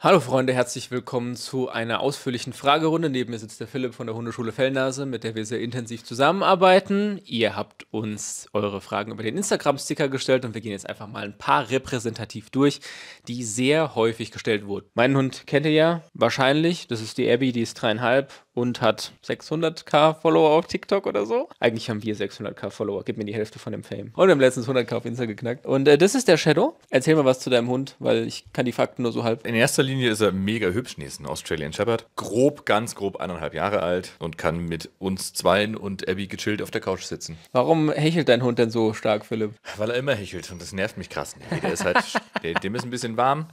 Hallo Freunde, herzlich willkommen zu einer ausführlichen Fragerunde. Neben mir sitzt der Philipp von der Hundeschule Fellnase, mit der wir sehr intensiv zusammenarbeiten. Ihr habt uns eure Fragen über den Instagram-Sticker gestellt und wir gehen jetzt einfach mal ein paar repräsentativ durch, die sehr häufig gestellt wurden. Meinen Hund kennt ihr ja wahrscheinlich. Das ist die Abby, die ist dreieinhalb und hat 600k Follower auf TikTok oder so. Eigentlich haben wir 600k Follower, gib mir die Hälfte von dem Fame. Und wir haben letztens 100k auf Insta geknackt. Und äh, das ist der Shadow. Erzähl mal was zu deinem Hund, weil ich kann die Fakten nur so halb. In erster Linie ist er mega hübsch. Nee, ist ein Australian Shepherd. Grob, ganz grob eineinhalb Jahre alt und kann mit uns zweien und Abby gechillt auf der Couch sitzen. Warum hechelt dein Hund denn so stark, Philipp? Weil er immer hechelt und das nervt mich krass. Nee, der ist halt, der, dem ist ein bisschen warm.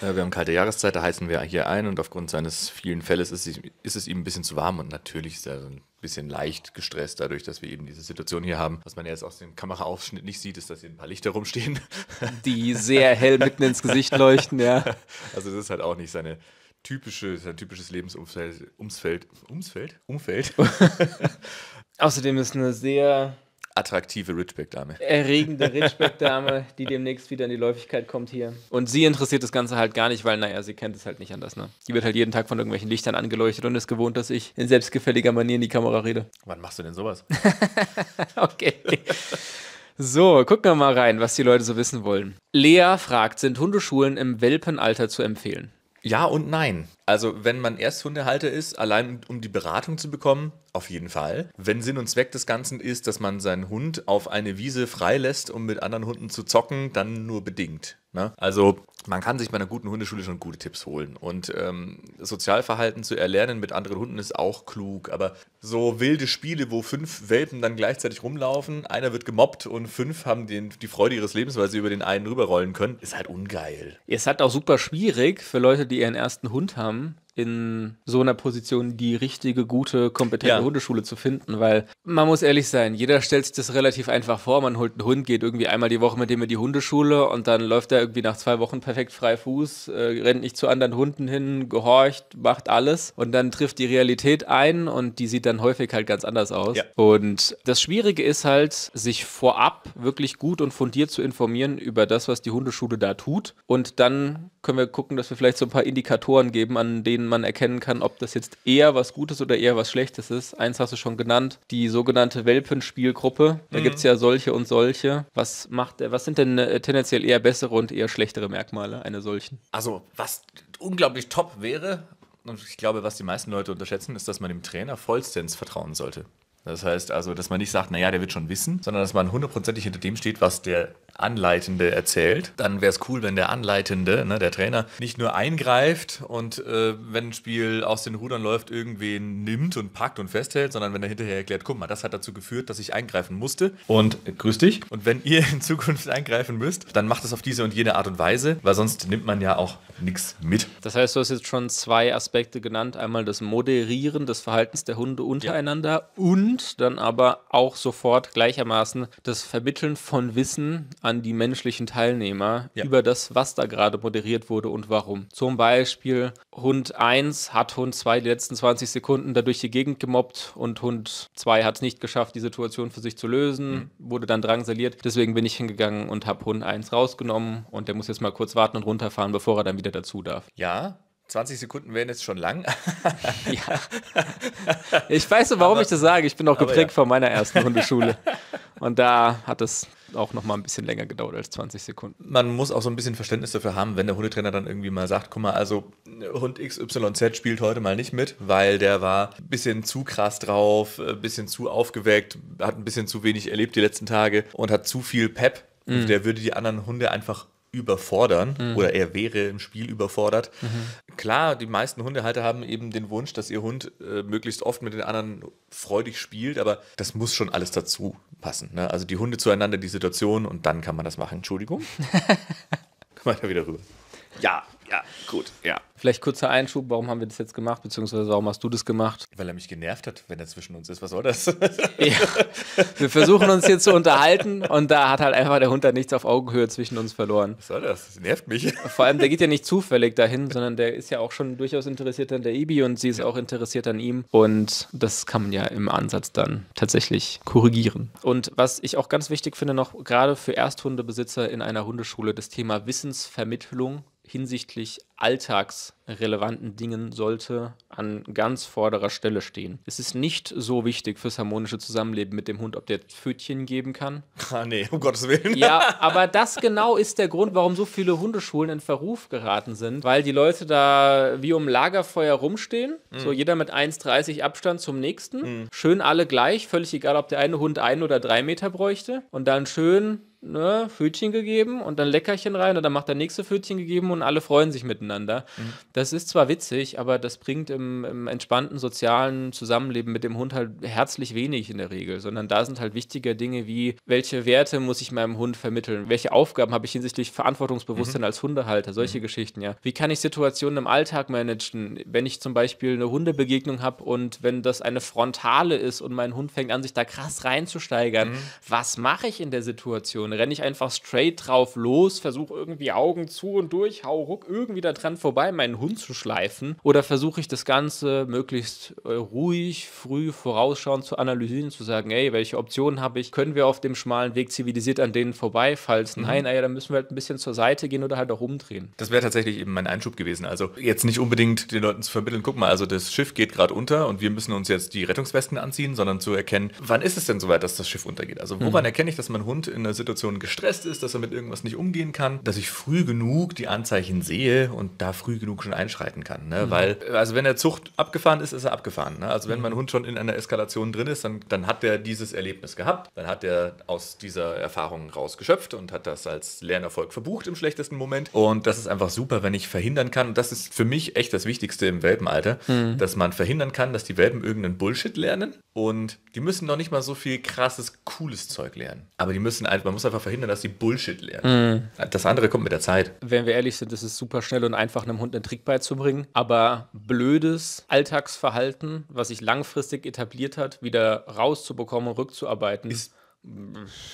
Wir haben kalte Jahreszeit, da heißen wir hier ein und aufgrund seines vielen Felles ist, es, ist es ihm ein bisschen zu warm und natürlich ist er so ein bisschen leicht gestresst, dadurch, dass wir eben diese Situation hier haben. Was man jetzt aus dem Kameraaufschnitt nicht sieht, ist, dass hier ein paar Lichter rumstehen. Die sehr hell mitten ins Gesicht leuchten, ja. Also das ist halt auch nicht seine typische, sein typisches Lebensumfeld, Umsfeld, Umsfeld? Umfeld. Außerdem ist eine sehr attraktive Ridgeback-Dame. Erregende Ridgeback-Dame, die demnächst wieder in die Läufigkeit kommt hier. Und sie interessiert das Ganze halt gar nicht, weil, naja, sie kennt es halt nicht anders, ne? Die wird halt jeden Tag von irgendwelchen Lichtern angeleuchtet und ist gewohnt, dass ich in selbstgefälliger Manier in die Kamera rede. Wann machst du denn sowas? okay. So, gucken wir mal rein, was die Leute so wissen wollen. Lea fragt, sind Hundeschulen im Welpenalter zu empfehlen? Ja und nein. Also, wenn man Ersthundehalter ist, allein um die Beratung zu bekommen, auf jeden Fall. Wenn Sinn und Zweck des Ganzen ist, dass man seinen Hund auf eine Wiese freilässt, um mit anderen Hunden zu zocken, dann nur bedingt. Ne? Also, man kann sich bei einer guten Hundeschule schon gute Tipps holen. Und ähm, Sozialverhalten zu erlernen mit anderen Hunden ist auch klug. Aber so wilde Spiele, wo fünf Welpen dann gleichzeitig rumlaufen, einer wird gemobbt und fünf haben den, die Freude ihres Lebens, weil sie über den einen rüberrollen können, ist halt ungeil. Es ist halt auch super schwierig für Leute, die ihren ersten Hund haben haben, in so einer Position die richtige, gute, kompetente ja. Hundeschule zu finden, weil man muss ehrlich sein, jeder stellt sich das relativ einfach vor. Man holt einen Hund, geht irgendwie einmal die Woche mit dem in die Hundeschule und dann läuft er irgendwie nach zwei Wochen perfekt frei Fuß, äh, rennt nicht zu anderen Hunden hin, gehorcht, macht alles und dann trifft die Realität ein und die sieht dann häufig halt ganz anders aus. Ja. Und das Schwierige ist halt, sich vorab wirklich gut und fundiert zu informieren über das, was die Hundeschule da tut und dann können wir gucken, dass wir vielleicht so ein paar Indikatoren geben, an denen man erkennen kann, ob das jetzt eher was Gutes oder eher was Schlechtes ist. Eins hast du schon genannt, die sogenannte Welpenspielgruppe. Da mhm. gibt es ja solche und solche. Was macht was sind denn äh, tendenziell eher bessere und eher schlechtere Merkmale einer solchen? Also, was unglaublich top wäre, und ich glaube, was die meisten Leute unterschätzen, ist, dass man dem Trainer vollstens vertrauen sollte. Das heißt also, dass man nicht sagt, naja, der wird schon wissen, sondern dass man hundertprozentig hinter dem steht, was der Anleitende erzählt. Dann wäre es cool, wenn der Anleitende, ne, der Trainer, nicht nur eingreift und äh, wenn ein Spiel aus den Rudern läuft, irgendwen nimmt und packt und festhält, sondern wenn er hinterher erklärt, guck mal, das hat dazu geführt, dass ich eingreifen musste. Und äh, grüß dich. Und wenn ihr in Zukunft eingreifen müsst, dann macht es auf diese und jene Art und Weise, weil sonst nimmt man ja auch nichts mit. Das heißt, du hast jetzt schon zwei Aspekte genannt. Einmal das Moderieren des Verhaltens der Hunde untereinander ja. und und dann aber auch sofort gleichermaßen das Vermitteln von Wissen an die menschlichen Teilnehmer ja. über das, was da gerade moderiert wurde und warum. Zum Beispiel Hund 1 hat Hund 2 die letzten 20 Sekunden dadurch die Gegend gemobbt und Hund 2 hat es nicht geschafft, die Situation für sich zu lösen, mhm. wurde dann drangsaliert. Deswegen bin ich hingegangen und habe Hund 1 rausgenommen und der muss jetzt mal kurz warten und runterfahren, bevor er dann wieder dazu darf. Ja, 20 Sekunden wären jetzt schon lang. ja. Ich weiß so, warum aber, ich das sage. Ich bin auch geprägt ja. von meiner ersten Hundeschule. Und da hat es auch noch mal ein bisschen länger gedauert als 20 Sekunden. Man muss auch so ein bisschen Verständnis dafür haben, wenn der Hundetrainer dann irgendwie mal sagt, guck mal, also Hund XYZ spielt heute mal nicht mit, weil der war ein bisschen zu krass drauf, äh, ein bisschen zu aufgeweckt, hat ein bisschen zu wenig erlebt die letzten Tage und hat zu viel Pep. Mhm. Der würde die anderen Hunde einfach überfordern mhm. oder er wäre im Spiel überfordert. Mhm. Klar, die meisten Hundehalter haben eben den Wunsch, dass ihr Hund äh, möglichst oft mit den anderen freudig spielt, aber das muss schon alles dazu passen. Ne? Also die Hunde zueinander, die Situation und dann kann man das machen. Entschuldigung. Komm mal da wieder rüber. Ja, ja, gut, ja. Vielleicht kurzer Einschub, warum haben wir das jetzt gemacht, beziehungsweise warum hast du das gemacht? Weil er mich genervt hat, wenn er zwischen uns ist. Was soll das? ja. Wir versuchen uns hier zu unterhalten und da hat halt einfach der Hund da nichts auf Augenhöhe zwischen uns verloren. Was soll das? Das nervt mich. Vor allem, der geht ja nicht zufällig dahin, sondern der ist ja auch schon durchaus interessiert an der Ibi und sie ist ja. auch interessiert an ihm. Und das kann man ja im Ansatz dann tatsächlich korrigieren. Und was ich auch ganz wichtig finde, noch gerade für Ersthundebesitzer in einer Hundeschule, das Thema Wissensvermittlung hinsichtlich alltagsrelevanten Dingen sollte an ganz vorderer Stelle stehen. Es ist nicht so wichtig fürs harmonische Zusammenleben mit dem Hund, ob der Pfötchen geben kann. Ah nee, um Gottes Willen. Ja, aber das genau ist der Grund, warum so viele Hundeschulen in Verruf geraten sind, weil die Leute da wie um Lagerfeuer rumstehen, mhm. so jeder mit 1,30 Abstand zum nächsten, mhm. schön alle gleich, völlig egal, ob der eine Hund ein oder drei Meter bräuchte und dann schön ne, Pfötchen gegeben und dann Leckerchen rein und dann macht der nächste Pfötchen gegeben und alle freuen sich miteinander miteinander. Mhm. Das ist zwar witzig, aber das bringt im, im, entspannten sozialen Zusammenleben mit dem Hund halt herzlich wenig in der Regel, sondern da sind halt wichtiger Dinge wie, welche Werte muss ich meinem Hund vermitteln? Welche Aufgaben habe ich hinsichtlich Verantwortungsbewusstsein mhm. als Hundehalter? Solche mhm. Geschichten, ja. Wie kann ich Situationen im Alltag managen? Wenn ich zum Beispiel eine Hundebegegnung habe und wenn das eine frontale ist und mein Hund fängt an, sich da krass reinzusteigern, mhm. was mache ich in der Situation? Renne ich einfach straight drauf los, versuche irgendwie Augen zu und durch, hau ruck irgendwie da dran vorbei, meinen Hund zu schleifen? Oder versuche ich das Ganze möglichst äh, ruhig, früh, vorausschauend zu analysieren, zu sagen, ey, welche Optionen habe ich? Können wir auf dem schmalen Weg zivilisiert an denen vorbei? Falls mhm. nein, naja, ah dann müssen wir halt ein bisschen zur Seite gehen oder halt auch umdrehen. Das wäre tatsächlich eben mein Einschub gewesen. Also jetzt nicht unbedingt den Leuten zu vermitteln, guck mal, also das Schiff geht gerade unter und wir müssen uns jetzt die Rettungswesten anziehen, sondern zu erkennen, wann ist es denn soweit, dass das Schiff untergeht? Also woran mhm. erkenne ich, dass mein Hund in einer Situation gestresst ist, dass er mit irgendwas nicht umgehen kann, dass ich früh genug die Anzeichen sehe und und da früh genug schon einschreiten kann. Ne? Mhm. Weil, also wenn der Zucht abgefahren ist, ist er abgefahren. Ne? Also wenn mhm. mein Hund schon in einer Eskalation drin ist, dann, dann hat er dieses Erlebnis gehabt, dann hat er aus dieser Erfahrung rausgeschöpft und hat das als Lernerfolg verbucht im schlechtesten Moment. Und das ist einfach super, wenn ich verhindern kann, und das ist für mich echt das Wichtigste im Welpenalter, mhm. dass man verhindern kann, dass die Welpen irgendeinen Bullshit lernen, und die müssen noch nicht mal so viel krasses, cooles Zeug lernen. Aber die müssen einfach, halt, man muss einfach verhindern, dass die Bullshit lernen. Mm. Das andere kommt mit der Zeit. Wenn wir ehrlich sind, ist es super schnell und einfach, einem Hund einen Trick beizubringen. Aber blödes Alltagsverhalten, was sich langfristig etabliert hat, wieder rauszubekommen und rückzuarbeiten. Ist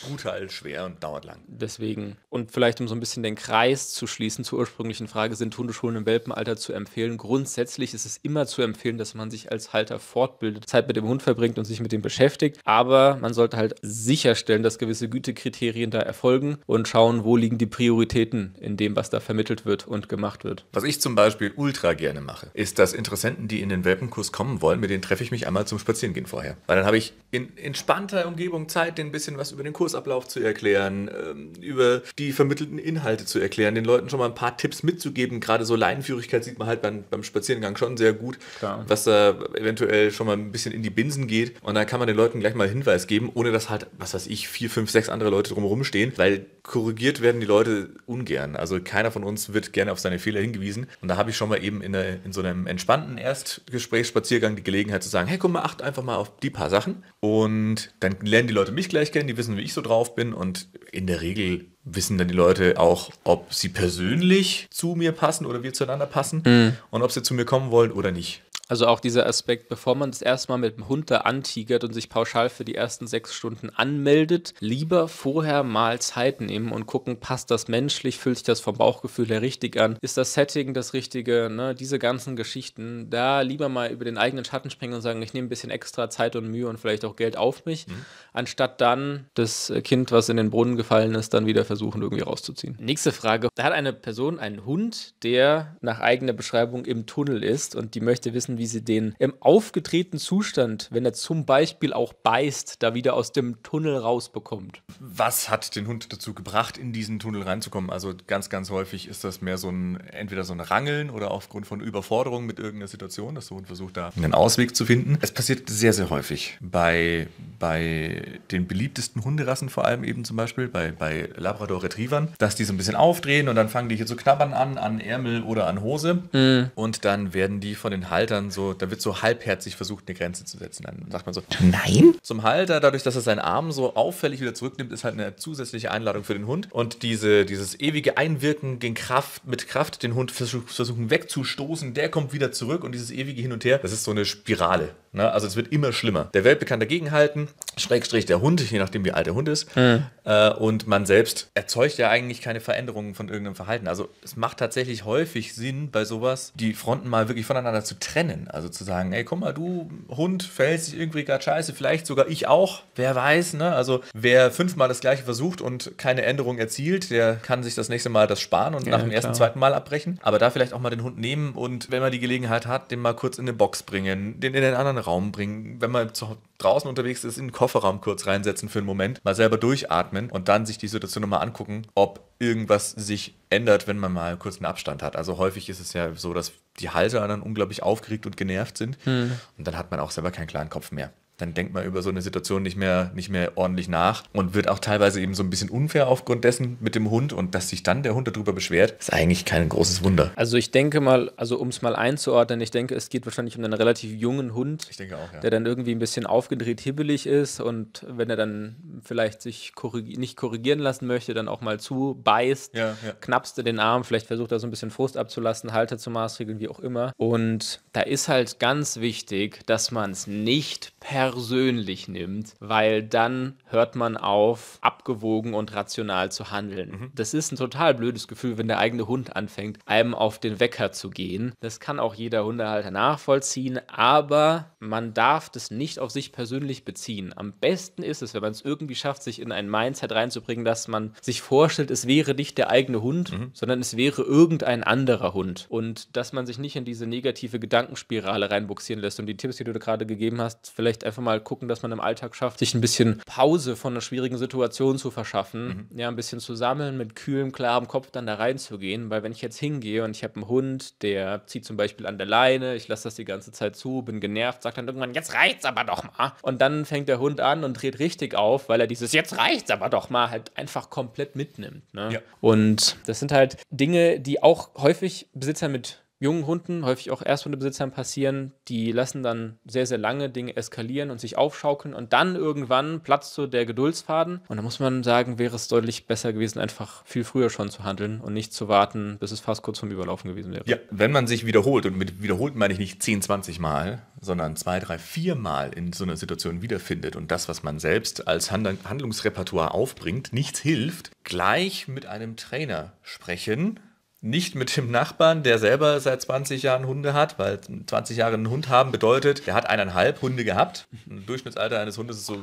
gut halt schwer und dauert lang. Deswegen. Und vielleicht, um so ein bisschen den Kreis zu schließen zur ursprünglichen Frage, sind Hundeschulen im Welpenalter zu empfehlen? Grundsätzlich ist es immer zu empfehlen, dass man sich als Halter fortbildet, Zeit mit dem Hund verbringt und sich mit dem beschäftigt. Aber man sollte halt sicherstellen, dass gewisse Gütekriterien da erfolgen und schauen, wo liegen die Prioritäten in dem, was da vermittelt wird und gemacht wird. Was ich zum Beispiel ultra gerne mache, ist, dass Interessenten, die in den Welpenkurs kommen wollen, mit denen treffe ich mich einmal zum Spazierengehen vorher. Weil dann habe ich in entspannter Umgebung Zeit, den bisschen bisschen was über den Kursablauf zu erklären, ähm, über die vermittelten Inhalte zu erklären, den Leuten schon mal ein paar Tipps mitzugeben. Gerade so Leinenführigkeit sieht man halt beim, beim Spazierengang schon sehr gut, Klar. was da eventuell schon mal ein bisschen in die Binsen geht. Und dann kann man den Leuten gleich mal Hinweis geben, ohne dass halt, was weiß ich, vier, fünf, sechs andere Leute drumherum stehen, weil korrigiert werden die Leute ungern. Also keiner von uns wird gerne auf seine Fehler hingewiesen. Und da habe ich schon mal eben in, eine, in so einem entspannten Erstgesprächsspaziergang die Gelegenheit zu sagen, hey, guck mal, acht einfach mal auf die paar Sachen. Und dann lernen die Leute mich gleich vielleicht kennen, die wissen, wie ich so drauf bin und in der Regel wissen dann die Leute auch, ob sie persönlich zu mir passen oder wir zueinander passen mhm. und ob sie zu mir kommen wollen oder nicht. Also auch dieser Aspekt, bevor man das erste Mal mit dem Hund da antigert und sich pauschal für die ersten sechs Stunden anmeldet, lieber vorher mal Zeit nehmen und gucken, passt das menschlich, fühlt sich das vom Bauchgefühl her richtig an, ist das Setting das Richtige, ne? diese ganzen Geschichten, da lieber mal über den eigenen Schatten springen und sagen, ich nehme ein bisschen extra Zeit und Mühe und vielleicht auch Geld auf mich, mhm. anstatt dann das Kind, was in den Brunnen gefallen ist, dann wieder versuchen irgendwie rauszuziehen. Nächste Frage, da hat eine Person einen Hund, der nach eigener Beschreibung im Tunnel ist und die möchte wissen, wie wie sie den im aufgetretenen Zustand, wenn er zum Beispiel auch beißt, da wieder aus dem Tunnel rausbekommt. Was hat den Hund dazu gebracht, in diesen Tunnel reinzukommen? Also ganz, ganz häufig ist das mehr so ein, entweder so ein Rangeln oder aufgrund von Überforderung mit irgendeiner Situation, dass der Hund versucht, da einen Ausweg zu finden. Es passiert sehr, sehr häufig bei, bei den beliebtesten Hunderassen, vor allem eben zum Beispiel bei, bei Labrador-Retrievern, dass die so ein bisschen aufdrehen und dann fangen die hier zu knabbern an, an Ärmel oder an Hose. Mhm. Und dann werden die von den Haltern dann so, da wird so halbherzig versucht, eine Grenze zu setzen. Dann sagt man so, nein. Zum Halter, dadurch, dass er seinen Arm so auffällig wieder zurücknimmt, ist halt eine zusätzliche Einladung für den Hund. Und diese, dieses ewige Einwirken gegen Kraft, mit Kraft den Hund versuchen wegzustoßen, der kommt wieder zurück und dieses ewige Hin und Her, das ist so eine Spirale. Ne? Also es wird immer schlimmer. Der Welpe kann dagegenhalten, Schrägstrich der Hund, je nachdem wie alt der Hund ist. Mhm. Äh, und man selbst erzeugt ja eigentlich keine Veränderungen von irgendeinem Verhalten. Also es macht tatsächlich häufig Sinn, bei sowas die Fronten mal wirklich voneinander zu trennen. Also zu sagen, ey, guck mal, du Hund verhältst dich irgendwie gerade scheiße, vielleicht sogar ich auch, wer weiß, ne? Also wer fünfmal das gleiche versucht und keine Änderung erzielt, der kann sich das nächste Mal das sparen und ja, nach dem klar. ersten, zweiten Mal abbrechen. Aber da vielleicht auch mal den Hund nehmen und wenn man die Gelegenheit hat, den mal kurz in eine Box bringen, den in einen anderen Raum bringen, wenn man zu, draußen unterwegs ist, in den Kofferraum kurz reinsetzen für einen Moment, mal selber durchatmen und dann sich die Situation nochmal angucken, ob irgendwas sich ändert, wenn man mal kurz einen Abstand hat. Also häufig ist es ja so, dass die Halter dann unglaublich aufgeregt und genervt sind. Mhm. Und dann hat man auch selber keinen klaren Kopf mehr dann denkt man über so eine Situation nicht mehr, nicht mehr ordentlich nach und wird auch teilweise eben so ein bisschen unfair aufgrund dessen mit dem Hund und dass sich dann der Hund darüber beschwert, ist eigentlich kein großes Wunder. Also ich denke mal, also um es mal einzuordnen, ich denke, es geht wahrscheinlich um einen relativ jungen Hund, auch, ja. der dann irgendwie ein bisschen aufgedreht hibbelig ist und wenn er dann vielleicht sich korrig nicht korrigieren lassen möchte, dann auch mal zubeißt, beißt, ja, ja. knappst den Arm, vielleicht versucht er so ein bisschen Frust abzulassen, Halter zu maßregeln, wie auch immer. Und da ist halt ganz wichtig, dass man es nicht per persönlich nimmt, weil dann hört man auf, abgewogen und rational zu handeln. Mhm. Das ist ein total blödes Gefühl, wenn der eigene Hund anfängt, einem auf den Wecker zu gehen. Das kann auch jeder Hundehalter nachvollziehen, aber man darf das nicht auf sich persönlich beziehen. Am besten ist es, wenn man es irgendwie schafft, sich in ein Mindset reinzubringen, dass man sich vorstellt, es wäre nicht der eigene Hund, mhm. sondern es wäre irgendein anderer Hund. Und dass man sich nicht in diese negative Gedankenspirale reinbuxieren lässt und die Tipps, die du gerade gegeben hast, vielleicht einfach mal gucken, dass man im Alltag schafft, sich ein bisschen Pause von einer schwierigen Situation zu verschaffen, mhm. ja, ein bisschen zu sammeln, mit kühlem, klarem Kopf dann da reinzugehen, weil wenn ich jetzt hingehe und ich habe einen Hund, der zieht zum Beispiel an der Leine, ich lasse das die ganze Zeit zu, bin genervt, sagt dann irgendwann, jetzt reicht's aber doch mal. Und dann fängt der Hund an und dreht richtig auf, weil er dieses jetzt reicht's aber doch mal halt einfach komplett mitnimmt. Ne? Ja. Und das sind halt Dinge, die auch häufig Besitzer mit jungen Hunden, häufig auch erst Besitzern passieren, die lassen dann sehr, sehr lange Dinge eskalieren und sich aufschaukeln und dann irgendwann platzt so der Geduldsfaden. Und da muss man sagen, wäre es deutlich besser gewesen, einfach viel früher schon zu handeln und nicht zu warten, bis es fast kurz vorm Überlaufen gewesen wäre. Ja, wenn man sich wiederholt, und mit wiederholt meine ich nicht 10, 20 Mal, sondern zwei, drei, vier Mal in so einer Situation wiederfindet und das, was man selbst als Hand Handlungsrepertoire aufbringt, nichts hilft, gleich mit einem Trainer sprechen nicht mit dem Nachbarn, der selber seit 20 Jahren Hunde hat, weil 20 Jahre einen Hund haben bedeutet, der hat eineinhalb Hunde gehabt. Ein Durchschnittsalter eines Hundes ist so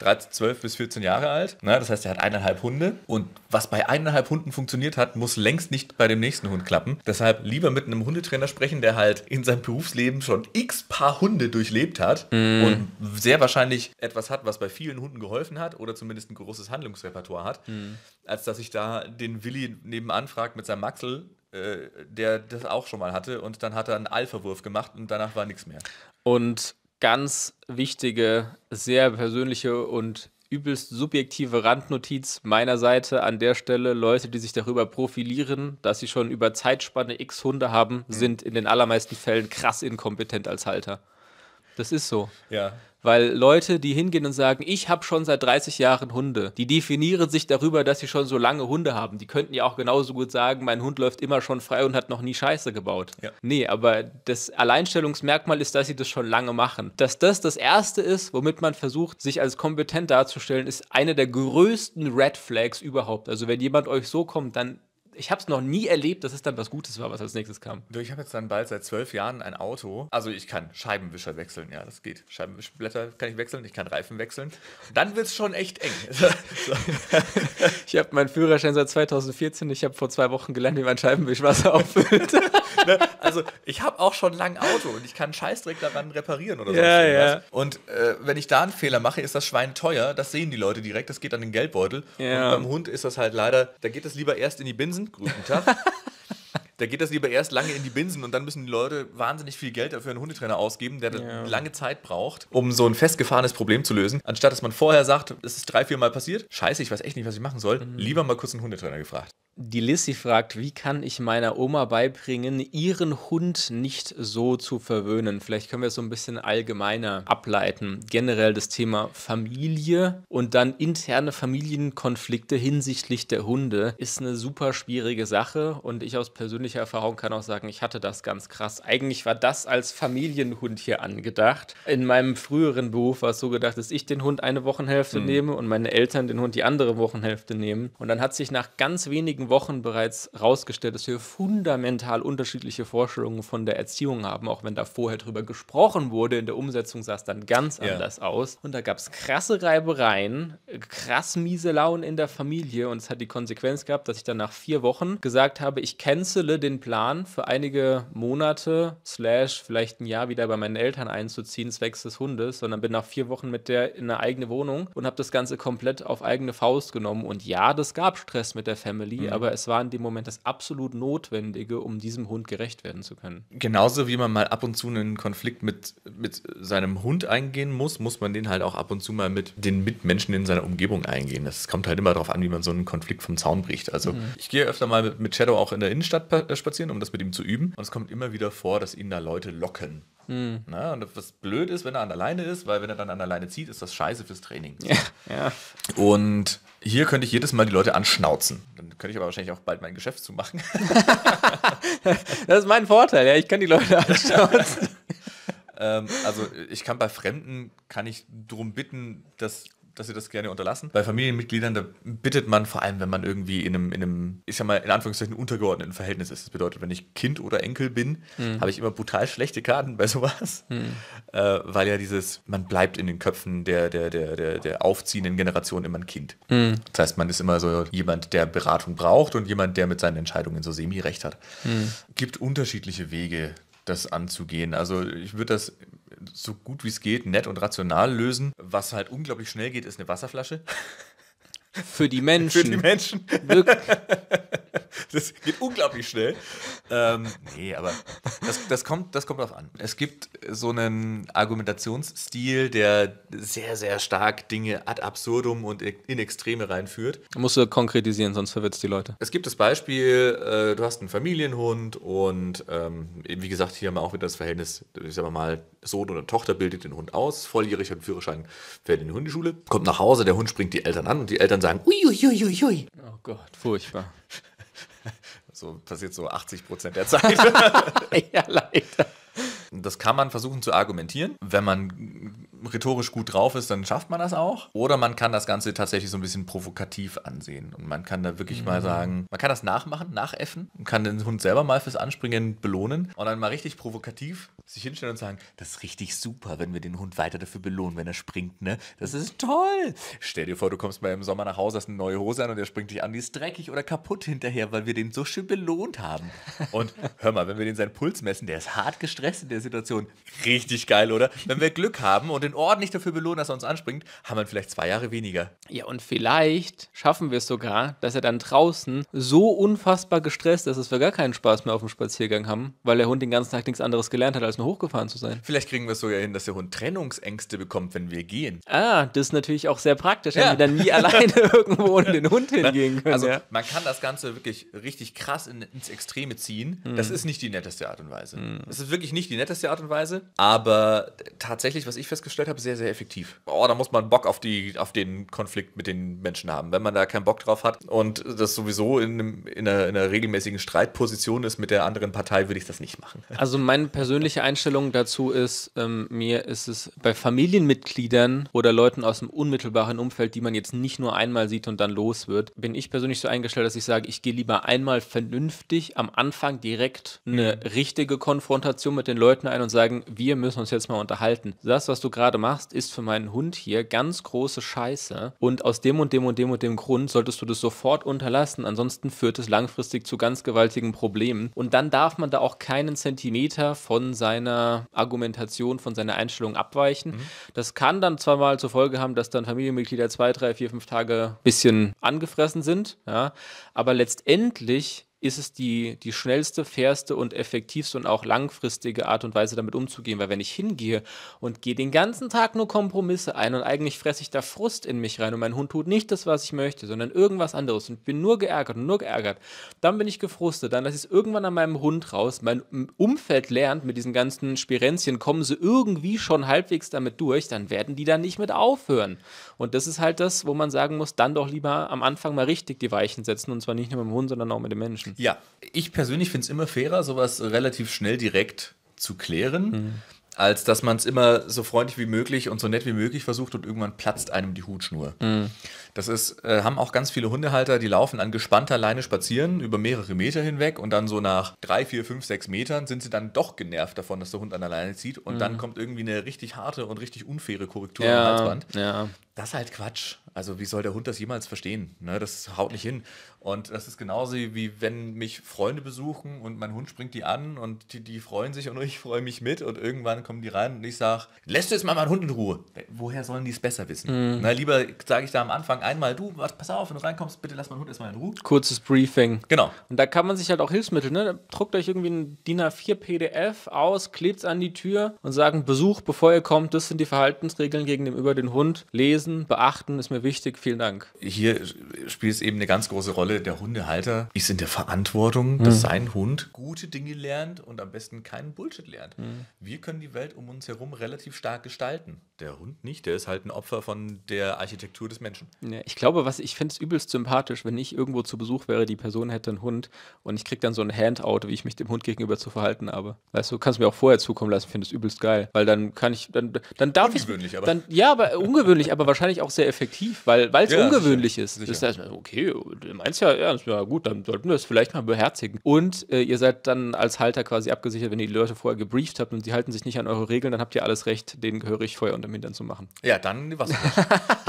13, 12 bis 14 Jahre alt. Na, das heißt, er hat eineinhalb Hunde. Und was bei eineinhalb Hunden funktioniert hat, muss längst nicht bei dem nächsten Hund klappen. Deshalb lieber mit einem Hundetrainer sprechen, der halt in seinem Berufsleben schon x paar Hunde durchlebt hat mm. und sehr wahrscheinlich etwas hat, was bei vielen Hunden geholfen hat oder zumindest ein großes Handlungsrepertoire hat, mm. als dass ich da den Willi nebenan fragt mit seinem Maxel, äh, der das auch schon mal hatte und dann hat er einen Alpha-Wurf gemacht und danach war nichts mehr. Und ganz wichtige, sehr persönliche und übelst subjektive Randnotiz meiner Seite an der Stelle. Leute, die sich darüber profilieren, dass sie schon über Zeitspanne X Hunde haben, mhm. sind in den allermeisten Fällen krass inkompetent als Halter. Das ist so. Ja. Weil Leute, die hingehen und sagen, ich habe schon seit 30 Jahren Hunde, die definieren sich darüber, dass sie schon so lange Hunde haben. Die könnten ja auch genauso gut sagen, mein Hund läuft immer schon frei und hat noch nie Scheiße gebaut. Ja. Nee, aber das Alleinstellungsmerkmal ist, dass sie das schon lange machen. Dass das das Erste ist, womit man versucht, sich als kompetent darzustellen, ist eine der größten Red Flags überhaupt. Also wenn jemand euch so kommt, dann ich habe es noch nie erlebt, dass es dann was Gutes war, was als nächstes kam. Du, ich habe jetzt dann bald seit zwölf Jahren ein Auto. Also ich kann Scheibenwischer wechseln, ja, das geht. Scheibenwischblätter kann ich wechseln, ich kann Reifen wechseln. Dann wird es schon echt eng. Ich habe meinen Führerschein seit 2014. Ich habe vor zwei Wochen gelernt, wie man Scheibenwischwasser auffüllt. Ne, also ich habe auch schon lang Auto und ich kann Scheißdreck daran reparieren oder so. Ja, ja. Und äh, wenn ich da einen Fehler mache, ist das Schwein teuer. Das sehen die Leute direkt. Das geht an den Geldbeutel. Ja. Und beim Hund ist das halt leider, da geht es lieber erst in die Binsen guten Tag. da geht das lieber erst lange in die Binsen und dann müssen die Leute wahnsinnig viel Geld dafür einen Hundetrainer ausgeben, der ja. lange Zeit braucht, um so ein festgefahrenes Problem zu lösen. Anstatt dass man vorher sagt, es ist drei, vier Mal passiert, scheiße, ich weiß echt nicht, was ich machen soll, mhm. lieber mal kurz einen Hundetrainer gefragt. Die Lissy fragt, wie kann ich meiner Oma beibringen, ihren Hund nicht so zu verwöhnen? Vielleicht können wir es so ein bisschen allgemeiner ableiten. Generell das Thema Familie und dann interne Familienkonflikte hinsichtlich der Hunde ist eine super schwierige Sache. Und ich aus persönlicher Erfahrung kann auch sagen, ich hatte das ganz krass. Eigentlich war das als Familienhund hier angedacht. In meinem früheren Beruf war es so gedacht, dass ich den Hund eine Wochenhälfte mhm. nehme und meine Eltern den Hund die andere Wochenhälfte nehmen. Und dann hat sich nach ganz wenigen wenigen Wochen bereits rausgestellt, dass wir fundamental unterschiedliche Vorstellungen von der Erziehung haben, auch wenn da vorher drüber gesprochen wurde. In der Umsetzung sah es dann ganz ja. anders aus. Und da gab es krasse Reibereien, krass miese Launen in der Familie. Und es hat die Konsequenz gehabt, dass ich dann nach vier Wochen gesagt habe, ich cancele den Plan für einige Monate, slash vielleicht ein Jahr wieder bei meinen Eltern einzuziehen, zwecks des Hundes, sondern bin nach vier Wochen mit der in eine eigene Wohnung und habe das Ganze komplett auf eigene Faust genommen. Und ja, das gab Stress mit der Family, mhm. Mhm. aber es war in dem Moment das absolut Notwendige, um diesem Hund gerecht werden zu können. Genauso wie man mal ab und zu einen Konflikt mit, mit seinem Hund eingehen muss, muss man den halt auch ab und zu mal mit den Mitmenschen in seiner Umgebung eingehen. Das kommt halt immer darauf an, wie man so einen Konflikt vom Zaun bricht. Also mhm. ich gehe öfter mal mit Shadow auch in der Innenstadt äh, spazieren, um das mit ihm zu üben. Und es kommt immer wieder vor, dass ihn da Leute locken. Mhm. Na, ne? und was blöd ist, wenn er an der Leine ist, weil wenn er dann an der Leine zieht, ist das scheiße fürs Training. Ja, ja. Und hier könnte ich jedes Mal die Leute anschnauzen. Dann könnte ich aber wahrscheinlich auch bald mein Geschäft zumachen. das ist mein Vorteil, ja. Ich kann die Leute anschnauzen. ähm, also ich kann bei Fremden, kann ich darum bitten, dass dass sie das gerne unterlassen. Bei Familienmitgliedern, da bittet man vor allem, wenn man irgendwie in einem, in einem ich sag mal, in Anführungszeichen untergeordneten Verhältnis ist. Das bedeutet, wenn ich Kind oder Enkel bin, mhm. habe ich immer brutal schlechte Karten bei sowas. Mhm. Äh, weil ja dieses, man bleibt in den Köpfen der, der, der, der, der aufziehenden Generation immer ein Kind. Mhm. Das heißt, man ist immer so jemand, der Beratung braucht und jemand, der mit seinen Entscheidungen so semi-recht hat. Hm. Gibt unterschiedliche Wege, das anzugehen. Also ich würde das so gut wie es geht nett und rational lösen. Was halt unglaublich schnell geht, ist eine Wasserflasche. Für die Menschen. Für die Menschen. Wirklich. das geht unglaublich schnell. Ähm, nee, aber das, das, kommt, das kommt drauf an. Es gibt so einen Argumentationsstil, der sehr, sehr stark Dinge ad absurdum und in Extreme reinführt. Musst du konkretisieren, sonst verwirrt die Leute. Es gibt das Beispiel, äh, du hast einen Familienhund und ähm, wie gesagt, hier haben wir auch wieder das Verhältnis, ich sag mal, Sohn oder Tochter bildet den Hund aus, volljährig hat einen Führerschein, fährt in die Hundeschule, kommt nach Hause, der Hund springt die Eltern an und die Eltern sagen, uiuiuiuiui. Ui, ui, ui. Oh Gott, furchtbar. so passiert so 80 Prozent der Zeit. ja, leider. Das kann man versuchen zu argumentieren, wenn man rhetorisch gut drauf ist, dann schafft man das auch. Oder man kann das Ganze tatsächlich so ein bisschen provokativ ansehen. Und man kann da wirklich mhm. mal sagen, man kann das nachmachen, nachäffen und kann den Hund selber mal fürs Anspringen belohnen und dann mal richtig provokativ sich hinstellen und sagen, das ist richtig super, wenn wir den Hund weiter dafür belohnen, wenn er springt, ne? Das ist toll. Stell dir vor, du kommst mal im Sommer nach Hause, hast eine neue Hose an und der springt dich an, die ist dreckig oder kaputt hinterher, weil wir den so schön belohnt haben. Und hör mal, wenn wir den seinen Puls messen, der ist hart gestresst in der Situation. Richtig geil, oder? Wenn wir Glück haben und den ihn ordentlich dafür belohnen, dass er uns anspringt, haben wir vielleicht zwei Jahre weniger. Ja, und vielleicht schaffen wir es sogar, dass er dann draußen so unfassbar gestresst ist, dass wir gar keinen Spaß mehr auf dem Spaziergang haben, weil der Hund den ganzen Tag nichts anderes gelernt hat, als nur hochgefahren zu sein. Vielleicht kriegen wir es sogar hin, dass der Hund Trennungsängste bekommt, wenn wir gehen. Ah, das ist natürlich auch sehr praktisch, wenn ja. wir dann nie alleine irgendwo ohne den Hund hingehen können. Also ja. man kann das Ganze wirklich richtig krass in, ins Extreme ziehen. Mhm. Das ist nicht die netteste Art und Weise. Mhm. Das ist wirklich nicht die netteste Art und Weise, aber tatsächlich, was ich festgestellt festgestellt habe, sehr, sehr effektiv. Oh, da muss man Bock auf, die, auf den Konflikt mit den Menschen haben. Wenn man da keinen Bock drauf hat und das sowieso in, einem, in, einer, in einer regelmäßigen Streitposition ist mit der anderen Partei, würde ich das nicht machen. Also meine persönliche Einstellung dazu ist, ähm, mir ist es bei Familienmitgliedern oder Leuten aus dem unmittelbaren Umfeld, die man jetzt nicht nur einmal sieht und dann los wird, bin ich persönlich so eingestellt, dass ich sage, ich gehe lieber einmal vernünftig am Anfang direkt eine mhm. richtige Konfrontation mit den Leuten ein und sagen, wir müssen uns jetzt mal unterhalten. Das, was du gerade gerade machst, ist für meinen Hund hier ganz große Scheiße und aus dem und dem und dem und dem Grund solltest du das sofort unterlassen, ansonsten führt es langfristig zu ganz gewaltigen Problemen und dann darf man da auch keinen Zentimeter von seiner Argumentation, von seiner Einstellung abweichen. Mhm. Das kann dann zwar mal zur Folge haben, dass dann Familienmitglieder zwei, drei, vier, fünf Tage ein bisschen angefressen sind, ja, aber letztendlich ist es die, die schnellste, fairste und effektivste und auch langfristige Art und Weise, damit umzugehen. Weil wenn ich hingehe und gehe den ganzen Tag nur Kompromisse ein und eigentlich fresse ich da Frust in mich rein und mein Hund tut nicht das, was ich möchte, sondern irgendwas anderes und bin nur geärgert und nur geärgert, dann bin ich gefrustet, dann lasse ich es irgendwann an meinem Hund raus, mein Umfeld lernt mit diesen ganzen Spirenzchen, kommen sie irgendwie schon halbwegs damit durch, dann werden die dann nicht mit aufhören. Und das ist halt das, wo man sagen muss, dann doch lieber am Anfang mal richtig die Weichen setzen und zwar nicht nur mit dem Hund, sondern auch mit dem Menschen lassen. Ja, ich persönlich finde es immer fairer, sowas relativ schnell direkt zu klären, mhm. als dass man es immer so freundlich wie möglich und so nett wie möglich versucht und irgendwann platzt einem die Hutschnur. Mhm. Das ist, äh, haben auch ganz viele Hundehalter, die laufen an gespannter Leine spazieren über mehrere Meter hinweg und dann so nach drei, vier, fünf, sechs Metern sind sie dann doch genervt davon, dass der Hund an der Leine zieht und mhm. dann kommt irgendwie eine richtig harte und richtig unfaire Korrektur ja, am Halsband. Ja. Das ist halt Quatsch. Also wie soll der Hund das jemals verstehen? Ne, das haut nicht hin. Und das ist genauso wie wenn mich Freunde besuchen und mein Hund springt die an und die, die freuen sich und ich freue mich mit und irgendwann kommen die rein und ich sage, lässt du jetzt mal meinen Hund in Ruhe. Woher sollen die es besser wissen? Mhm. Na, lieber sage ich da am Anfang, sagen, einmal du, pass auf, wenn du reinkommst, bitte lass meinen Hund erstmal in Ruhe. Kurzes Briefing. Genau. Und da kann man sich halt auch Hilfsmittel, ne? Druckt euch irgendwie ein DIN A4 PDF aus, klebt es an die Tür und sagen, Besuch, bevor ihr kommt, das sind die Verhaltensregeln gegenüber den Hund. Lesen, beachten, ist mir wichtig, vielen Dank. Hier spielt es eben eine ganz große Rolle, der Hundehalter ist in der Verantwortung, mhm. dass sein Hund gute Dinge lernt und am besten keinen Bullshit lernt. Mhm. Wir können die Welt um uns herum relativ stark gestalten. Der Hund nicht, der ist halt ein Opfer von der Architektur des Menschen. Ja, ne, ich glaube, was ich finde es übelst sympathisch, wenn ich irgendwo zu Besuch wäre, die Person hätte einen Hund und ich kriege dann so ein Handout, wie ich mich dem Hund gegenüber zu verhalten habe. Weißt du, kannst mir auch vorher zukommen lassen, finde es übelst geil, weil dann kann ich dann dann darf ich ungewöhnlich, aber ja, aber ungewöhnlich, aber wahrscheinlich auch sehr effektiv, weil weil es ja, ungewöhnlich sicher, ist. Das heißt, okay, du meinst ja, ja, ja gut, dann sollten wir das vielleicht mal beherzigen. Und äh, ihr seid dann als Halter quasi abgesichert, wenn ihr die Leute vorher gebrieft habt und sie halten sich nicht an eure Regeln, dann habt ihr alles Recht, denen gehörig Feuer unterm Hintern zu machen. Ja, dann was. ja,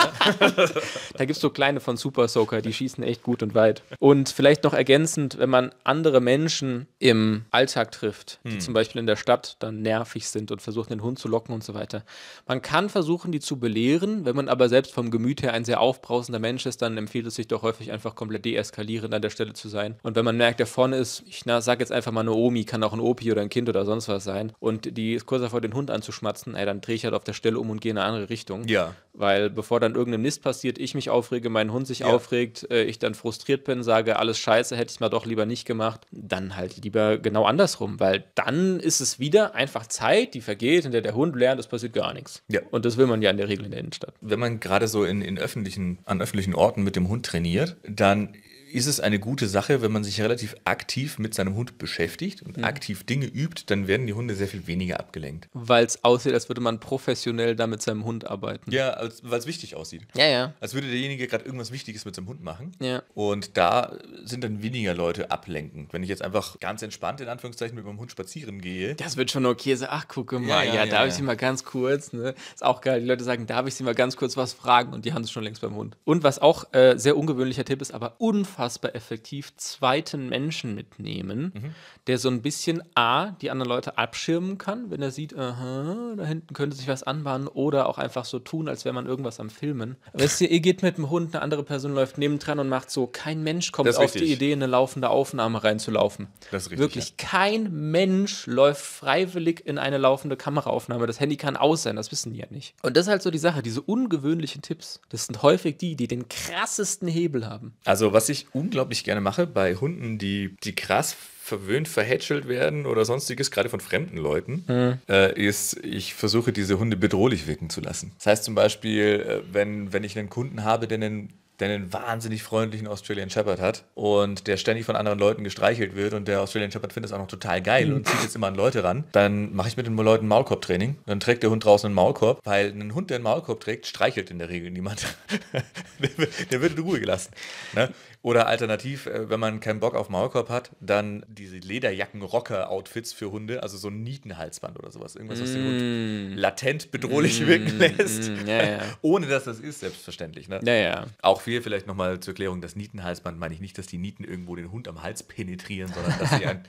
da gibt es so kleine von Super Soaker, die schießen echt gut und weit. Und vielleicht noch ergänzend, wenn man andere Menschen im Alltag trifft, die hm. zum Beispiel in der Stadt dann nervig sind und versuchen, den Hund zu locken und so weiter. Man kann versuchen, die zu belehren, wenn man aber selbst vom Gemüt her ein sehr aufbrausender Mensch ist, dann empfiehlt es sich doch häufig einfach komplett deeskalierend an der Stelle zu sein. Und wenn man merkt, der vorne ist, ich na, sag jetzt einfach mal eine Omi, kann auch ein Opi oder ein Kind oder sonst was sein, und die ist kurz davor, den Hund anzuschmatzen, ey, dann drehe ich halt auf der Stelle um und gehe in eine andere Richtung. Ja. Weil bevor dann irgend irgendeinem Mist passiert, ich mich aufrege, mein Hund sich ja. aufregt, äh, ich dann frustriert bin, sage, alles scheiße, hätte ich es mal doch lieber nicht gemacht, dann halt lieber genau andersrum, weil dann ist es wieder einfach Zeit, die vergeht, in der der Hund lernt, es passiert gar nichts. Ja. Und das will man ja in der Regel in der Innenstadt. Wenn man gerade so in, in öffentlichen, an öffentlichen Orten mit dem Hund trainiert, dann ist es eine gute Sache, wenn man sich relativ aktiv mit seinem Hund beschäftigt und mhm. aktiv Dinge übt, dann werden die Hunde sehr viel weniger abgelenkt. Weil es aussieht, als würde man professionell da mit seinem Hund arbeiten. Ja, weil es wichtig aussieht. Ja, ja. Als würde derjenige gerade irgendwas Wichtiges mit seinem Hund machen. Ja. Und da sind dann weniger Leute ablenkend. Wenn ich jetzt einfach ganz entspannt in Anführungszeichen mit meinem Hund spazieren gehe. Das wird schon okay. So, ach, gucke mal, ja, ja, ja darf ja, ich sie mal ganz kurz. Ne? Ist auch geil. Die Leute sagen, darf ich sie mal ganz kurz was fragen? Und die haben es schon längst beim Hund. Und was auch äh, sehr ungewöhnlicher Tipp ist, aber unfassbar unfassbar effektiv zweiten Menschen mitnehmen, mhm. der so ein bisschen A, die anderen Leute abschirmen kann, wenn er sieht, aha, da hinten könnte sich was anbahnen oder auch einfach so tun, als wäre man irgendwas am Filmen. Weißt du, ihr geht mit dem Hund, eine andere Person läuft nebendran und macht so, kein Mensch kommt auf die Idee, in eine laufende Aufnahme reinzulaufen. Das ist richtig, Wirklich, ja. kein Mensch läuft freiwillig in eine laufende Kameraaufnahme. Das Handy kann aus sein, das wissen die ja nicht. Und das ist halt so die Sache, diese ungewöhnlichen Tipps, das sind häufig die, die den krassesten Hebel haben. Also, was ich unglaublich gerne mache bei Hunden, die, die krass verwöhnt, verhätschelt werden oder sonstiges, gerade von fremden Leuten, mhm. äh, ist, ich versuche diese Hunde bedrohlich wirken zu lassen. Das heißt zum Beispiel, äh, wenn, wenn ich einen Kunden habe, der einen, der einen wahnsinnig freundlichen Australian Shepherd hat und der ständig von anderen Leuten gestreichelt wird und der Australian Shepherd findet es auch noch total geil mhm. und zieht jetzt immer an Leute ran, dann mache ich mit den Leuten Maulkorbtraining. Dann trägt der Hund draußen einen Maulkorb, weil ein Hund, der einen Maulkorb trägt, streichelt in der Regel niemand. der, wird, der, wird in Ruhe gelassen. Ne? Oder alternativ, äh, wenn man keinen Bock auf Maulkorb hat, dann diese Lederjacken-Rocker-Outfits für Hunde, also so ein Nietenhalsband oder sowas. Irgendwas, was den Hund mm. latent bedrohlich mm, wirken mm, lässt. Mm, ja, ja. Ohne dass das ist, selbstverständlich. Ne? Ja, Auch hier vielleicht nochmal zur Erklärung: Das Nietenhalsband meine ich nicht, dass die Nieten irgendwo den Hund am Hals penetrieren, sondern dass sie ein,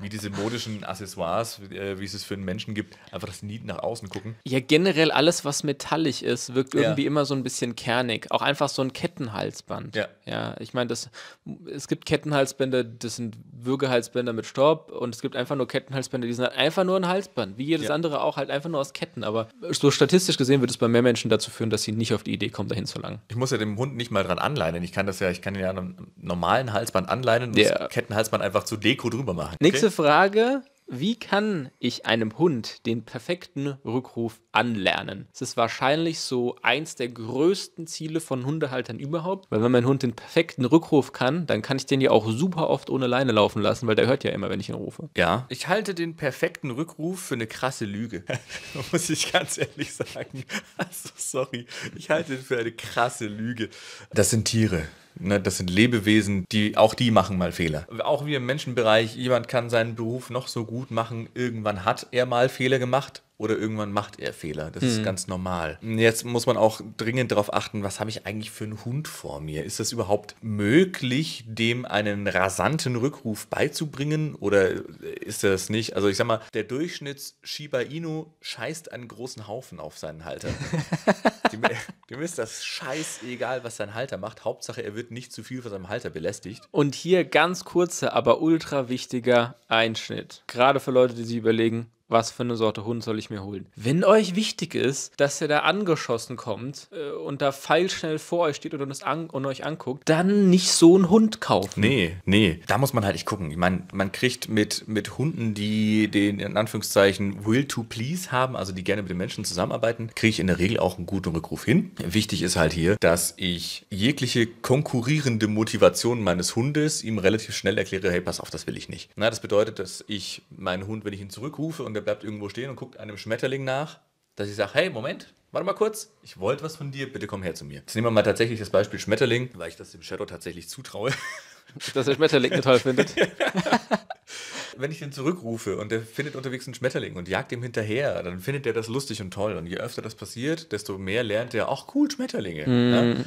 wie diese modischen Accessoires, äh, wie es es für einen Menschen gibt, einfach das Nieten nach außen gucken. Ja, generell alles, was metallisch ist, wirkt irgendwie immer so ein bisschen kernig. Auch einfach so ein Kettenhalsband. Ja. ja ich meine, das das, es gibt Kettenhalsbänder, das sind Würgehalsbänder mit Staub und es gibt einfach nur Kettenhalsbänder, die sind halt einfach nur ein Halsband, wie jedes ja. andere auch, halt einfach nur aus Ketten. Aber so statistisch gesehen wird es bei mehr Menschen dazu führen, dass sie nicht auf die Idee kommen, dahin zu langen. Ich muss ja dem Hund nicht mal dran anleinen. Ich kann das ja, ich kann ihn ja an einem normalen Halsband anleinen und yeah. das Kettenhalsband einfach zu Deko drüber machen. Okay? Nächste Frage. Wie kann ich einem Hund den perfekten Rückruf anlernen? Es ist wahrscheinlich so eins der größten Ziele von Hundehaltern überhaupt, weil wenn mein Hund den perfekten Rückruf kann, dann kann ich den ja auch super oft ohne Leine laufen lassen, weil der hört ja immer, wenn ich ihn rufe. Ja. Ich halte den perfekten Rückruf für eine krasse Lüge. Muss ich ganz ehrlich sagen. Also, sorry. Ich halte ihn für eine krasse Lüge. Das sind Tiere. Ne, das sind Lebewesen, die auch die machen mal Fehler. Auch wir im Menschenbereich, jemand kann seinen Beruf noch so gut machen, irgendwann hat er mal Fehler gemacht oder irgendwann macht er Fehler. Das mhm. ist ganz normal. Jetzt muss man auch dringend darauf achten, was habe ich eigentlich für einen Hund vor mir? Ist das überhaupt möglich, dem einen rasanten Rückruf beizubringen oder ist das nicht? Also ich sag mal, der Durchschnitts Shiba Inu scheißt einen großen Haufen auf seinen Halter. dem, dem ist das scheißegal, was sein Halter macht. Hauptsache, er wird nicht zu viel von seinem Halter belästigt. Und hier ganz kurzer, aber ultra wichtiger Einschnitt. Gerade für Leute, die sich überlegen, was für eine Sorte Hund soll ich mir holen. Wenn euch wichtig ist, dass ihr da angeschossen kommt äh, und da feilschnell vor euch steht und, an und euch anguckt, dann nicht so einen Hund kaufen. Nee, nee. Da muss man halt nicht gucken. Ich meine, man kriegt mit, mit Hunden, die den in Anführungszeichen Will to Please haben, also die gerne mit den Menschen zusammenarbeiten, kriege ich in der Regel auch einen guten Rückruf hin. Wichtig ist halt hier, dass ich jegliche konkurrierende Motivation meines Hundes ihm relativ schnell erkläre, hey, pass auf, das will ich nicht. Na, das bedeutet, dass ich meinen Hund, wenn ich ihn zurückrufe und der bleibt irgendwo stehen und guckt einem Schmetterling nach, dass ich sage, hey, Moment, warte mal kurz, ich wollte was von dir, bitte komm her zu mir. Jetzt nehmen wir mal tatsächlich das Beispiel Schmetterling, weil ich das dem Shadow tatsächlich zutraue. Dass er Schmetterlinge toll findet. Wenn ich den zurückrufe und der findet unterwegs einen Schmetterling und jagt ihm hinterher, dann findet er das lustig und toll. Und je öfter das passiert, desto mehr lernt er, ach cool, Schmetterlinge. Mm. Ja?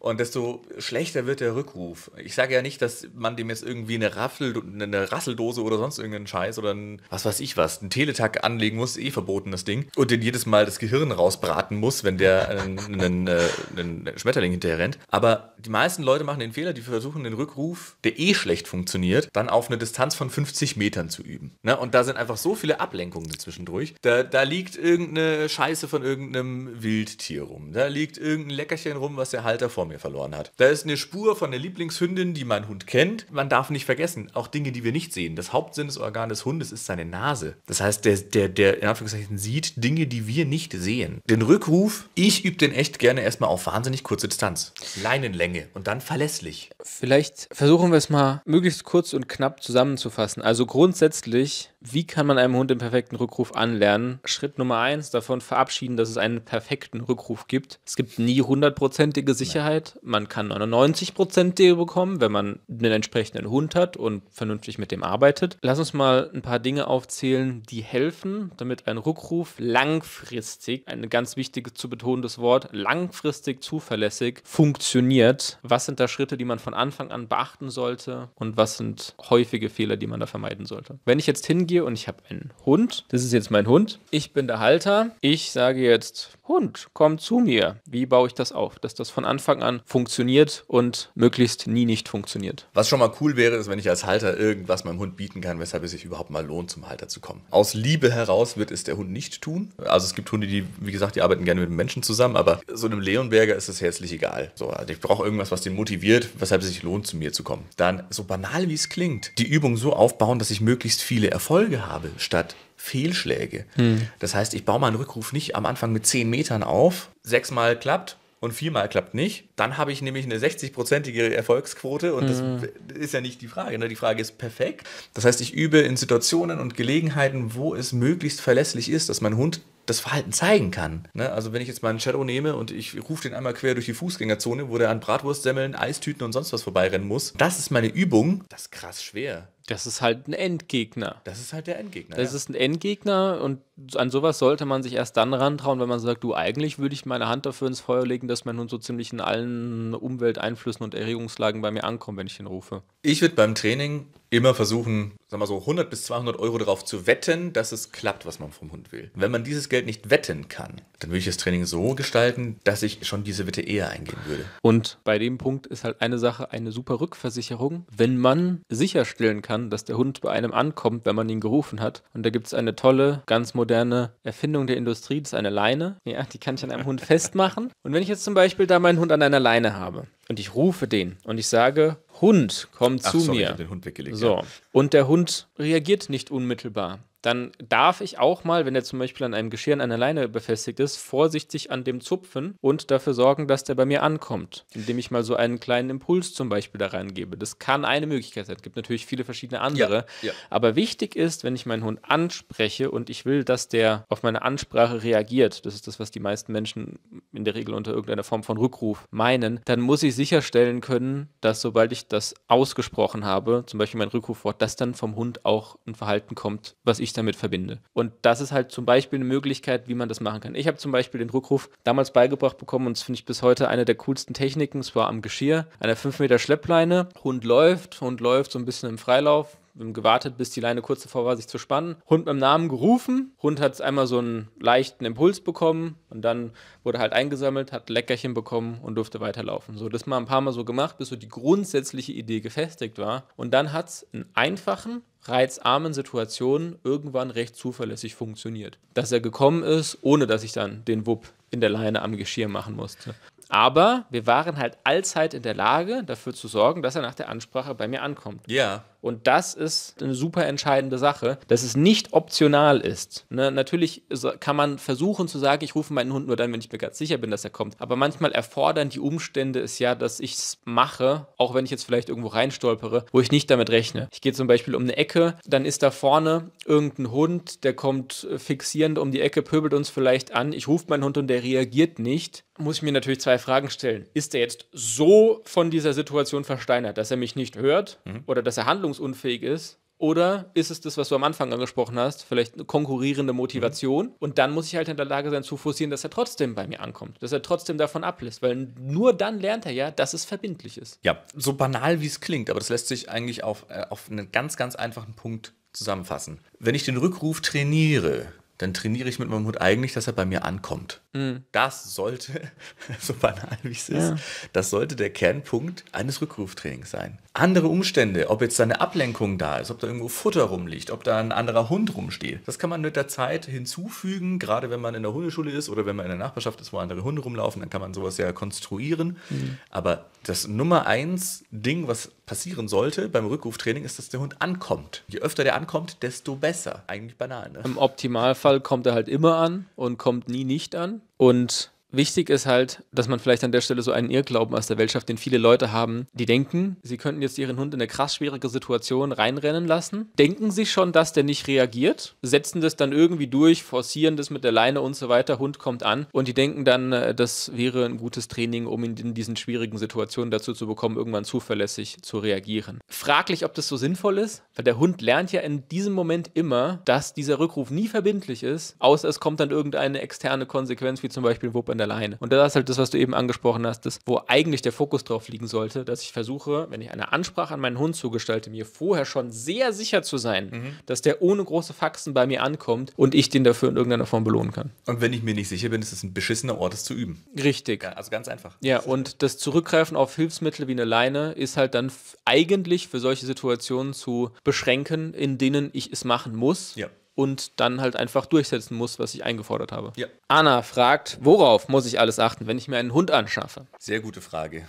und desto schlechter wird der Rückruf. Ich sage ja nicht, dass man dem jetzt irgendwie eine, Raffel, eine Rasseldose oder sonst irgendeinen Scheiß oder ein, was weiß ich was, einen Teletag anlegen muss, eh verbotenes Ding, und den jedes Mal das Gehirn rausbraten muss, wenn der einen, einen, äh, einen Schmetterling hinterher rennt. Aber die meisten Leute machen den Fehler, die versuchen den Rückruf, der eh schlecht funktioniert, dann auf eine Distanz von 50 Metern zu üben. Ne? Und da sind einfach so viele Ablenkungen zwischendurch. Da, da liegt irgendeine Scheiße von irgendeinem Wildtier rum. Da liegt irgendein Leckerchen rum, was der Halter vom mir verloren hat. Da ist eine Spur von der Lieblingshündin, die mein Hund kennt. Man darf nicht vergessen, auch Dinge, die wir nicht sehen. Das Hauptsinnesorgan des Hundes ist seine Nase. Das heißt, der, der, der in Anführungszeichen sieht Dinge, die wir nicht sehen. Den Rückruf, ich übe den echt gerne erstmal auf wahnsinnig kurze Distanz. Leinenlänge und dann verlässlich. Vielleicht versuchen wir es mal möglichst kurz und knapp zusammenzufassen. Also grundsätzlich wie kann man einem Hund den perfekten Rückruf anlernen? Schritt Nummer eins, davon verabschieden, dass es einen perfekten Rückruf gibt. Es gibt nie hundertprozentige Sicherheit. Man kann 99-prozentige bekommen, wenn man den entsprechenden Hund hat und vernünftig mit dem arbeitet. Lass uns mal ein paar Dinge aufzählen, die helfen, damit ein Rückruf langfristig, ein ganz wichtiges zu betonendes Wort, langfristig zuverlässig funktioniert. Was sind da Schritte, die man von Anfang an beachten sollte und was sind häufige Fehler, die man da vermeiden sollte? Wenn ich jetzt hingehe, gehe und ich habe einen Hund. Das ist jetzt mein Hund. Ich bin der Halter. Ich sage jetzt, Hund, komm zu mir. Wie baue ich das auf, dass das von Anfang an funktioniert und möglichst nie nicht funktioniert? Was schon mal cool wäre, ist, wenn ich als Halter irgendwas meinem Hund bieten kann, weshalb es sich überhaupt mal lohnt, zum Halter zu kommen. Aus Liebe heraus wird es der Hund nicht tun. Also es gibt Hunde, die, wie gesagt, die arbeiten gerne mit Menschen zusammen, aber so einem Leonberger ist es herzlich egal. So, also ich brauche irgendwas, was den motiviert, weshalb es sich lohnt, zu mir zu kommen. Dann, so banal wie es klingt, die Übung so aufbauen, dass ich möglichst viele Erfolge Erfolge habe statt Fehlschläge. Hm. Das heißt, ich baue meinen Rückruf nicht am Anfang mit 10 Metern auf, sechsmal klappt und viermal klappt nicht. Dann habe ich nämlich eine 60-prozentige Erfolgsquote und das hm. ist ja nicht die Frage. Ne? Die Frage ist perfekt. Das heißt, ich übe in Situationen und Gelegenheiten, wo es möglichst verlässlich ist, dass mein Hund das Verhalten zeigen kann. Ne? Also wenn ich jetzt meinen Shadow nehme und ich rufe den einmal quer durch die Fußgängerzone, wo der an Bratwurstsemmeln, Eistüten und sonst was vorbeirennen muss, das ist meine Übung. Das ist krass schwer. Das ist halt ein Endgegner. Das ist halt der Endgegner. Das ja. ist ein Endgegner und an sowas sollte man sich erst dann rantrauen, wenn man sagt, du, eigentlich würde ich meine Hand dafür ins Feuer legen, dass man nun so ziemlich in allen Umwelteinflüssen und Erregungslagen bei mir ankommt, wenn ich ihn rufe. Ich würde beim Training immer versuchen, sagen wir so, 100 bis 200 Euro darauf zu wetten, dass es klappt, was man vom Hund will. Wenn man dieses Geld nicht wetten kann, dann würde ich das Training so gestalten, dass ich schon diese Wette eher eingehen würde. Und bei dem Punkt ist halt eine Sache eine super Rückversicherung, wenn man sicherstellen kann, dass der Hund bei einem ankommt, wenn man ihn gerufen hat. Und da gibt es eine tolle, ganz moderne Erfindung der Industrie, das ist eine Leine. Ja, die kann ich an einem Hund festmachen. Und wenn ich jetzt zum Beispiel da meinen Hund an einer Leine habe und ich rufe den und ich sage, Hund, komm Ach, zu sorry, mir. so, ja. Und der Hund reagiert nicht unmittelbar dann darf ich auch mal, wenn er zum Beispiel an einem Geschirr an einer Leine befestigt ist, vorsichtig an dem zupfen und dafür sorgen, dass der bei mir ankommt, indem ich mal so einen kleinen Impuls zum Beispiel da reingebe. Das kann eine Möglichkeit sein. Es gibt natürlich viele verschiedene andere. Ja, ja. Aber wichtig ist, wenn ich meinen Hund anspreche und ich will, dass der auf meine Ansprache reagiert, das ist das, was die meisten Menschen in der Regel unter irgendeiner Form von Rückruf meinen, dann muss ich sicherstellen können, dass sobald ich das ausgesprochen habe, zum Beispiel mein Rückrufwort, dass dann vom Hund auch ein Verhalten kommt, was ich ich damit verbinde. Und das ist halt zum Beispiel eine Möglichkeit, wie man das machen kann. Ich habe zum Beispiel den Rückruf damals beigebracht bekommen und das finde ich bis heute eine der coolsten Techniken. Es war am Geschirr, einer 5 Meter Schleppleine. Hund läuft, Hund läuft so ein bisschen im Freilauf, wir haben gewartet, bis die Leine kurz davor war, sich zu spannen. Hund mit dem Namen gerufen. Hund hat einmal so einen leichten Impuls bekommen und dann wurde halt eingesammelt, hat Leckerchen bekommen und durfte weiterlaufen. So, das mal ein paar Mal so gemacht, bis so die grundsätzliche Idee gefestigt war. Und dann hat es einen einfachen, reizarmen Situationen irgendwann recht zuverlässig funktioniert. Dass er gekommen ist, ohne dass ich dann den Wupp in der Leine am Geschirr machen musste. Aber wir waren halt allzeit in der Lage, dafür zu sorgen, dass er nach der Ansprache bei mir ankommt. Ja. Und das ist eine super entscheidende Sache, dass es nicht optional ist. Ne? Natürlich kann man versuchen zu sagen, ich rufe meinen Hund nur dann, wenn ich mir ganz sicher bin, dass er kommt. Aber manchmal erfordern die Umstände es ja, dass ich es mache, auch wenn ich jetzt vielleicht irgendwo reinstolpere, wo ich nicht damit rechne. Ich gehe zum Beispiel um eine Ecke, dann ist da vorne irgendein Hund, der kommt äh, fixierend um die Ecke, pöbelt uns vielleicht an. Ich rufe meinen Hund und der reagiert nicht. Muss ich mir natürlich zwei Fragen stellen. Ist er jetzt so von dieser Situation versteinert, dass er mich nicht hört mhm. oder dass er Handlungen handlungsunfähig ist? Oder ist es das, was du am Anfang angesprochen hast, vielleicht eine konkurrierende Motivation? Mhm. Und dann muss ich halt in der Lage sein zu forcieren, dass er trotzdem bei mir ankommt, dass er trotzdem davon ablässt, weil nur dann lernt er ja, dass es verbindlich ist. Ja, so banal wie es klingt, aber das lässt sich eigentlich auf, äh, auf einen ganz, ganz einfachen Punkt zusammenfassen. Wenn ich den Rückruf trainiere, dann trainiere ich mit meinem Hund eigentlich, dass er bei mir ankommt. Mhm. Das sollte, so banal wie es ist, ja. das sollte der Kernpunkt eines Rückruftrainings sein. Andere Umstände, ob jetzt da eine Ablenkung da ist, ob da irgendwo Futter rumliegt, ob da ein anderer Hund rumsteht, das kann man mit der Zeit hinzufügen, gerade wenn man in der Hundeschule ist oder wenn man in der Nachbarschaft ist, wo andere Hunde rumlaufen, dann kann man sowas ja konstruieren. Mhm. Aber das Nummer eins Ding, was passieren sollte beim Rückruftraining, ist, dass der Hund ankommt. Je öfter der ankommt, desto besser. Eigentlich banal. Ne? Im Optimalfall kommt er halt immer an und kommt nie nicht an und Wichtig ist halt, dass man vielleicht an der Stelle so einen Irrglauben aus der Welt schafft, den viele Leute haben, die denken, sie könnten jetzt ihren Hund in eine krass schwierige Situation reinrennen lassen, denken sie schon, dass der nicht reagiert, setzen das dann irgendwie durch, forcieren das mit der Leine und so weiter, Hund kommt an und die denken dann, äh, das wäre ein gutes Training, um ihn in diesen schwierigen Situationen dazu zu bekommen, irgendwann zuverlässig zu reagieren. Fraglich, ob das so sinnvoll ist, weil der Hund lernt ja in diesem Moment immer, dass dieser Rückruf nie verbindlich ist, außer es kommt dann irgendeine externe Konsequenz, wie zum Beispiel ein Wupp an von alleine. Und das ist halt das, was du eben angesprochen hast, das, wo eigentlich der Fokus drauf liegen sollte, dass ich versuche, wenn ich eine Ansprache an meinen Hund zugestalte, mir vorher schon sehr sicher zu sein, mhm. dass der ohne große Faxen bei mir ankommt und ich den dafür in irgendeiner Form belohnen kann. Und wenn ich mir nicht sicher bin, ist es ein beschissener Ort, es zu üben. Richtig. Ja, also ganz einfach. Ja, und das Zurückgreifen auf Hilfsmittel wie eine Leine ist halt dann eigentlich für solche Situationen zu beschränken, in denen ich es machen muss. Ja und dann halt einfach durchsetzen muss, was ich eingefordert habe. Ja. Anna fragt, worauf muss ich alles achten, wenn ich mir einen Hund anschaffe? Sehr gute Frage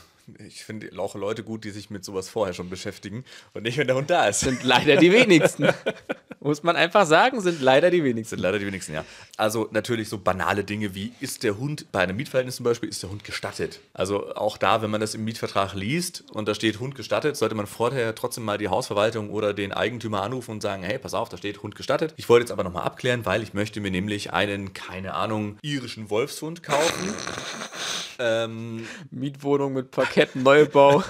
ich finde auch Leute gut, die sich mit sowas vorher schon beschäftigen und nicht, wenn der Hund da ist. Sind leider die wenigsten. Muss man einfach sagen, sind leider die wenigsten. Sind leider die wenigsten, ja. Also natürlich so banale Dinge wie, ist der Hund bei einem Mietverhältnis zum Beispiel, ist der Hund gestattet? Also auch da, wenn man das im Mietvertrag liest und da steht Hund gestattet, sollte man vorher trotzdem mal die Hausverwaltung oder den Eigentümer anrufen und sagen, hey, pass auf, da steht Hund gestattet. Ich wollte jetzt aber nochmal abklären, weil ich möchte mir nämlich einen, keine Ahnung, irischen Wolfshund kaufen. ähm, Mietwohnung mit Park Parkettneubau.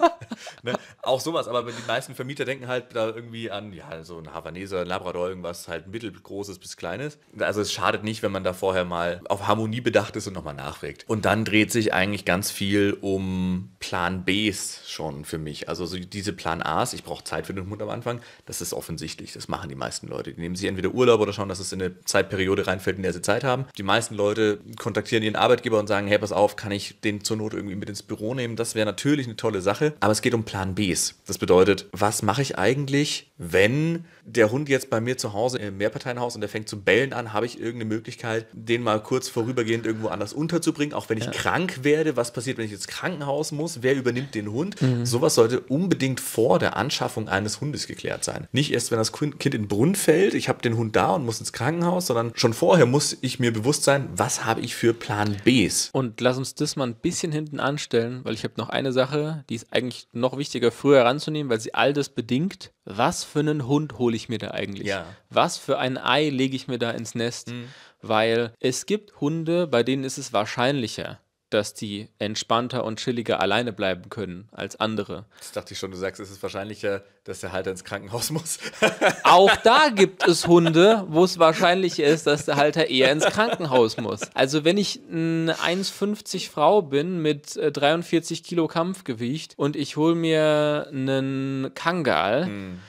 ne? Auch sowas, aber die meisten Vermieter denken halt da irgendwie an, ja, so ein Havaneser, ein Labrador, irgendwas halt mittelgroßes bis kleines. Also es schadet nicht, wenn man da vorher mal auf Harmonie bedacht ist und nochmal nachregt. Und dann dreht sich eigentlich ganz viel um Plan Bs schon für mich. Also so diese Plan As, ich brauche Zeit für den Hund am Anfang, das ist offensichtlich, das machen die meisten Leute. Die nehmen sich entweder Urlaub oder schauen, dass es in eine Zeitperiode reinfällt, in der sie Zeit haben. Die meisten Leute kontaktieren ihren Arbeitgeber und sagen, hey, pass auf, kann ich den zur Not irgendwie mit ins Büro nehmen, das wäre natürlich eine tolle Sache. Aber es geht um Plan Bs. Das bedeutet, was mache ich eigentlich, wenn der Hund jetzt bei mir zu Hause im Mehrparteienhaus und der fängt zu bellen an, habe ich irgendeine Möglichkeit, den mal kurz vorübergehend irgendwo anders unterzubringen, auch wenn ich ja. krank werde, was passiert, wenn ich ins Krankenhaus muss, wer übernimmt den Hund? Mhm. Sowas sollte unbedingt vor der Anschaffung eines Hundes geklärt sein. Nicht erst, wenn das Kind in den Brunnen fällt, ich habe den Hund da und muss ins Krankenhaus, sondern schon vorher muss ich mir bewusst sein, was habe ich für Plan Bs. Und lass uns das mal ein bisschen hinten anstellen, weil ich habe noch eine Sache, die ist eigentlich noch wichtiger früher heranzunehmen, weil sie all das bedingt was für einen Hund hole ich mir da eigentlich? Ja. Was für ein Ei lege ich mir da ins Nest? Mhm. Weil es gibt Hunde, bei denen ist es wahrscheinlicher, dass die entspannter und chilliger alleine bleiben können als andere. Das dachte ich schon, du sagst, es ist wahrscheinlicher, dass der Halter ins Krankenhaus muss. Auch da gibt es Hunde, wo es wahrscheinlicher ist, dass der Halter eher ins Krankenhaus muss. Also wenn ich eine 1,50 Frau bin mit 43 äh, Kilo Kampfgewicht und ich hole mir einen Kangal, hm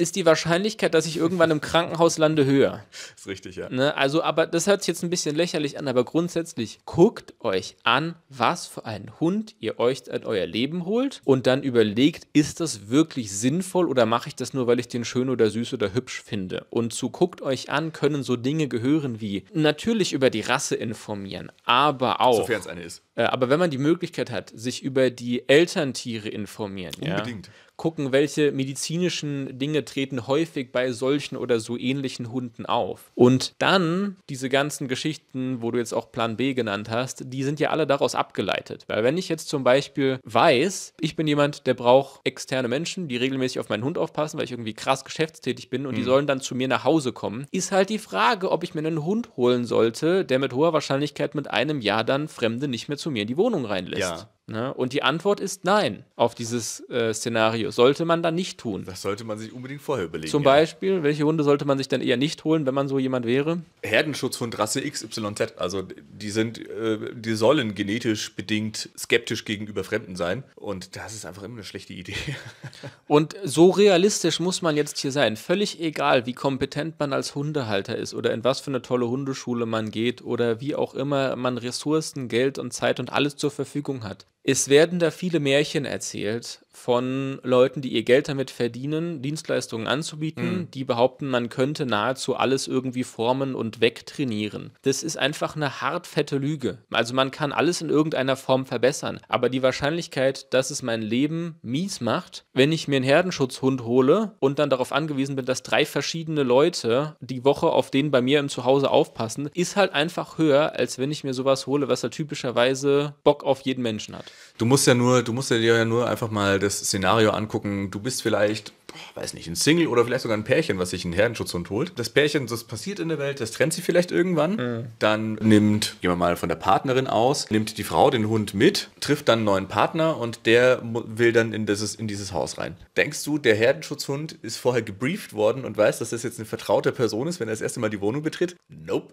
ist die Wahrscheinlichkeit, dass ich irgendwann im Krankenhaus lande, höher. Ist richtig, ja. Ne? Also, aber das hört sich jetzt ein bisschen lächerlich an, aber grundsätzlich guckt euch an, was für einen Hund ihr euch an euer Leben holt und dann überlegt, ist das wirklich sinnvoll oder mache ich das nur, weil ich den schön oder süß oder hübsch finde? Und zu guckt euch an, können so Dinge gehören wie natürlich über die Rasse informieren, aber auch. Sofern es eine ist. Äh, aber wenn man die Möglichkeit hat, sich über die Elterntiere informieren. Unbedingt. Ja? gucken, welche medizinischen Dinge treten häufig bei solchen oder so ähnlichen Hunden auf. Und dann diese ganzen Geschichten, wo du jetzt auch Plan B genannt hast, die sind ja alle daraus abgeleitet. Weil wenn ich jetzt zum Beispiel weiß, ich bin jemand, der braucht externe Menschen, die regelmäßig auf meinen Hund aufpassen, weil ich irgendwie krass geschäftstätig bin und mhm. die sollen dann zu mir nach Hause kommen, ist halt die Frage, ob ich mir einen Hund holen sollte, der mit hoher Wahrscheinlichkeit mit einem Jahr dann Fremde nicht mehr zu mir in die Wohnung reinlässt. Ja. Ne? Und die Antwort ist nein auf dieses äh, Szenario. Sollte man dann nicht tun. Das sollte man sich unbedingt vorher überlegen. Zum ja. Beispiel, welche Hunde sollte man sich dann eher nicht holen, wenn man so jemand wäre? Herdenschutzhund Rasse XYZ. Also die sind, äh, die sollen genetisch bedingt skeptisch gegenüber Fremden sein. Und das ist einfach immer eine schlechte Idee. und so realistisch muss man jetzt hier sein. Völlig egal, wie kompetent man als Hundehalter ist oder in was für eine tolle Hundeschule man geht oder wie auch immer man Ressourcen, Geld und Zeit und alles zur Verfügung hat. Es werden da viele Märchen erzählt von Leuten, die ihr Geld damit verdienen, Dienstleistungen anzubieten, mhm. die behaupten, man könnte nahezu alles irgendwie formen und wegtrainieren. Das ist einfach eine hartfette Lüge. Also man kann alles in irgendeiner Form verbessern, aber die Wahrscheinlichkeit, dass es mein Leben mies macht, wenn ich mir einen Herdenschutzhund hole und dann darauf angewiesen bin, dass drei verschiedene Leute die Woche auf den bei mir im Zuhause aufpassen, ist halt einfach höher, als wenn ich mir sowas hole, was halt typischerweise Bock auf jeden Menschen hat. Du musst ja nur, du musst ja dir ja nur einfach mal das Szenario angucken, du bist vielleicht, weiß nicht, ein Single oder vielleicht sogar ein Pärchen, was sich einen Herdenschutzhund holt. Das Pärchen, das passiert in der Welt, das trennt sich vielleicht irgendwann. Mhm. Dann nimmt, gehen wir mal von der Partnerin aus, nimmt die Frau den Hund mit, trifft dann einen neuen Partner und der will dann in dieses, in dieses Haus rein. Denkst du, der Herdenschutzhund ist vorher gebrieft worden und weiß, dass das jetzt eine vertraute Person ist, wenn er das erste Mal die Wohnung betritt? Nope.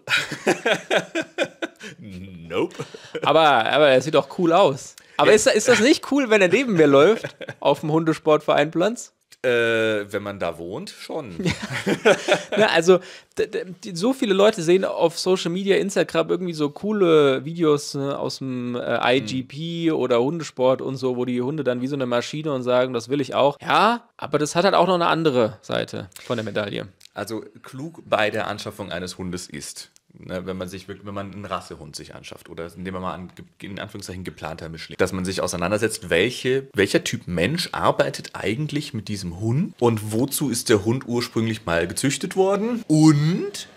nope. Aber, aber er sieht doch cool aus. Aber ist, ist das nicht cool, wenn er neben mir läuft auf dem Hundesportverein Planz? Äh, wenn man da wohnt, schon. Ja. also so viele Leute sehen auf Social Media, Instagram irgendwie so coole Videos ne, aus dem äh, IGP mhm. oder Hundesport und so, wo die Hunde dann wie so eine Maschine und sagen, das will ich auch. Ja, aber das hat halt auch noch eine andere Seite von der Medaille. Also klug bei der Anschaffung eines Hundes ist, Ne, wenn man sich wirklich, wenn man einen Rassehund sich anschafft oder nehmen wir mal an, in Anführungszeichen geplanter Mischling, dass man sich auseinandersetzt, welche, welcher Typ Mensch arbeitet eigentlich mit diesem Hund und wozu ist der Hund ursprünglich mal gezüchtet worden und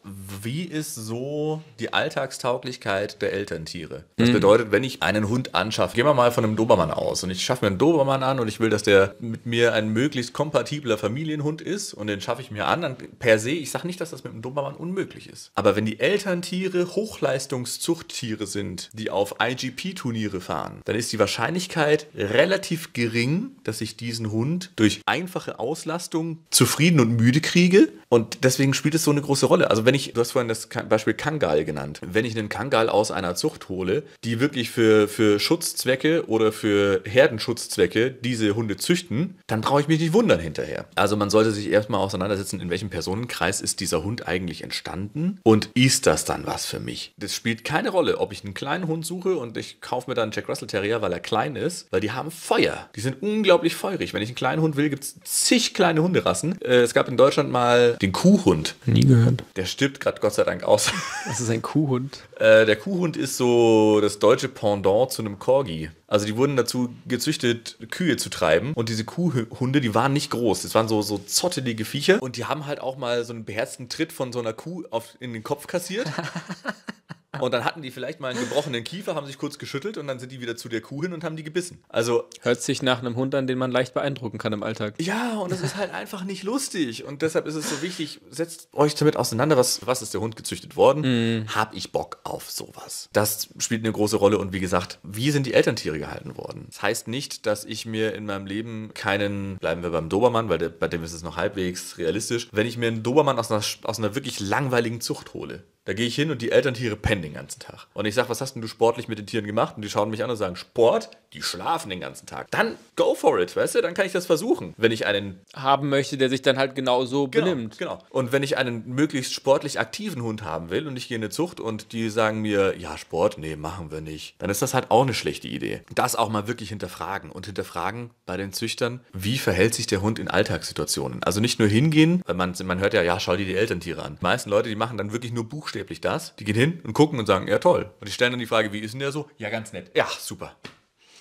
wie ist so die Alltagstauglichkeit der Elterntiere? Das mhm. bedeutet, wenn ich einen Hund anschaffe, gehen wir mal von einem Dobermann aus und ich schaffe mir einen Dobermann an und ich will, dass der mit mir ein möglichst kompatibler Familienhund ist und den schaffe ich mir an, dann per se, ich sage nicht, dass das mit einem Dobermann unmöglich ist, aber wenn die Eltern Elterntiere Hochleistungszuchttiere sind, die auf IGP-Turniere fahren, dann ist die Wahrscheinlichkeit relativ gering, dass ich diesen Hund durch einfache Auslastung zufrieden und müde kriege. Und deswegen spielt es so eine große Rolle. Also wenn ich, du hast vorhin das Beispiel Kangal genannt, wenn ich einen Kangal aus einer Zucht hole, die wirklich für, für Schutzzwecke oder für Herdenschutzzwecke diese Hunde züchten, dann brauche ich mich nicht wundern hinterher. Also man sollte sich erstmal auseinandersetzen, in welchem Personenkreis ist dieser Hund eigentlich entstanden und ist das das dann was für mich. Das spielt keine Rolle, ob ich einen kleinen Hund suche und ich kaufe mir dann einen Jack Russell Terrier, weil er klein ist, weil die haben Feuer. Die sind unglaublich feurig. Wenn ich einen kleinen Hund will, gibt es zig kleine Hunderassen. Äh, es gab in Deutschland mal den Kuhhund. Nie gehört. Der stirbt gerade Gott sei Dank aus. Das ist ein Kuhhund. Äh, der Kuhhund ist so das deutsche Pendant zu einem Corgi. Also die wurden dazu gezüchtet, Kühe zu treiben. Und diese Kuhhunde, die waren nicht groß. Das waren so, so zottelige Viecher. Und die haben halt auch mal so einen beherzten Tritt von so einer Kuh auf, in den Kopf kassiert. Und dann hatten die vielleicht mal einen gebrochenen Kiefer, haben sich kurz geschüttelt und dann sind die wieder zu der Kuh hin und haben die gebissen. Also hört sich nach einem Hund an, den man leicht beeindrucken kann im Alltag. Ja, und das ist halt einfach nicht lustig und deshalb ist es so wichtig, setzt euch damit auseinander, was was ist der Hund gezüchtet worden? Mm. Hab ich Bock auf sowas? Das spielt eine große Rolle und wie gesagt, wie sind die Elterntiere gehalten worden? Das heißt nicht, dass ich mir in meinem Leben keinen, bleiben wir beim Dobermann, weil der, bei dem ist es noch halbwegs realistisch, wenn ich mir einen Dobermann aus einer, aus einer wirklich langweiligen Zucht hole, da gehe ich hin und die Elterntiere pennen den ganzen Tag. Und ich sage, was hast denn du sportlich mit den Tieren gemacht? Und die schauen mich an und sagen, Sport? Die schlafen den ganzen Tag. Dann go for it, weißt du? Dann kann ich das versuchen. Wenn ich einen haben möchte, der sich dann halt genau so genau, benimmt. Genau. Und wenn ich einen möglichst sportlich aktiven Hund haben will und ich gehe in eine Zucht und die sagen mir, ja, Sport, nee, machen wir nicht, dann ist das halt auch eine schlechte Idee. Das auch mal wirklich hinterfragen und hinterfragen bei den Züchtern, wie verhält sich der Hund in Alltagssituationen? Also nicht nur hingehen, weil man, man hört ja, ja, schau dir die Elterntiere an. Die meisten Leute, die machen dann wirklich nur Buchstaben buchstäblich das. Die gehen hin und gucken und sagen, ja toll. Und die stellen dann die Frage, wie ist denn der so? Ja, ganz nett. Ja, super.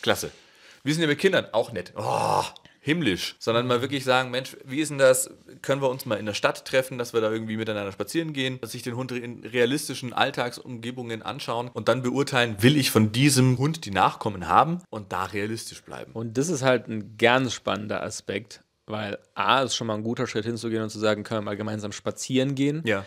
Klasse. Wie sind denn mit Kindern? Auch nett. Oh, himmlisch. Sondern mal wirklich sagen, Mensch, wie ist denn das? Können wir uns mal in der Stadt treffen, dass wir da irgendwie miteinander spazieren gehen, dass sich den Hund in realistischen Alltagsumgebungen anschauen und dann beurteilen, will ich von diesem Hund die Nachkommen haben und da realistisch bleiben. Und das ist halt ein ganz spannender Aspekt. Weil A ist schon mal ein guter Schritt hinzugehen und zu sagen, können wir mal gemeinsam spazieren gehen. Ja.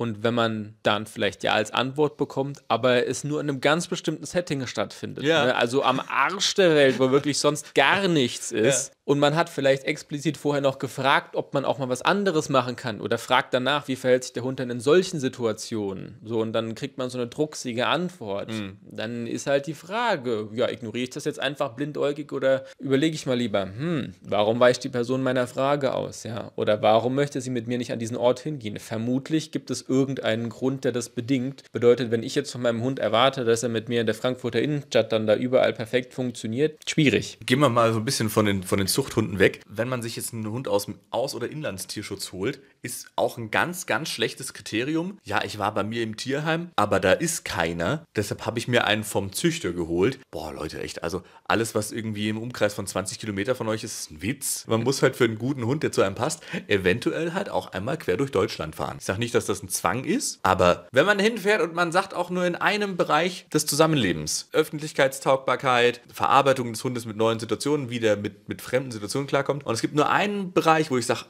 Und wenn man dann vielleicht ja als Antwort bekommt, aber es nur in einem ganz bestimmten Setting stattfindet. Ja. Ne? Also am Arsch der Welt, wo wirklich sonst gar nichts ist. Ja und man hat vielleicht explizit vorher noch gefragt, ob man auch mal was anderes machen kann oder fragt danach, wie verhält sich der Hund denn in solchen Situationen? So, und dann kriegt man so eine drucksige Antwort. Mhm. Dann ist halt die Frage, ja, ignoriere ich das jetzt einfach blindäugig oder überlege ich mal lieber, hm, warum weicht die Person meiner Frage aus, ja? Oder warum möchte sie mit mir nicht an diesen Ort hingehen? Vermutlich gibt es irgendeinen Grund, der das bedingt. Bedeutet, wenn ich jetzt von meinem Hund erwarte, dass er mit mir in der Frankfurter Innenstadt dann da überall perfekt funktioniert, schwierig. Gehen wir mal so ein bisschen von den, von den Zuchthunden weg. Wenn man sich jetzt einen Hund aus dem Aus- oder Inlandstierschutz holt, ist auch ein ganz, ganz schlechtes Kriterium. Ja, ich war bei mir im Tierheim, aber da ist keiner. Deshalb habe ich mir einen vom Züchter geholt. Boah, Leute, echt. Also alles, was irgendwie im Umkreis von 20 Kilometer von euch ist, ist ein Witz. Man muss halt für einen guten Hund, der zu einem passt, eventuell halt auch einmal quer durch Deutschland fahren. Ich sage nicht, dass das ein Zwang ist, aber wenn man hinfährt und man sagt auch nur in einem Bereich des Zusammenlebens, Öffentlichkeitstaugbarkeit, Verarbeitung des Hundes mit neuen Situationen, wie der mit, mit fremden Situationen klarkommt. Und es gibt nur einen Bereich, wo ich sage,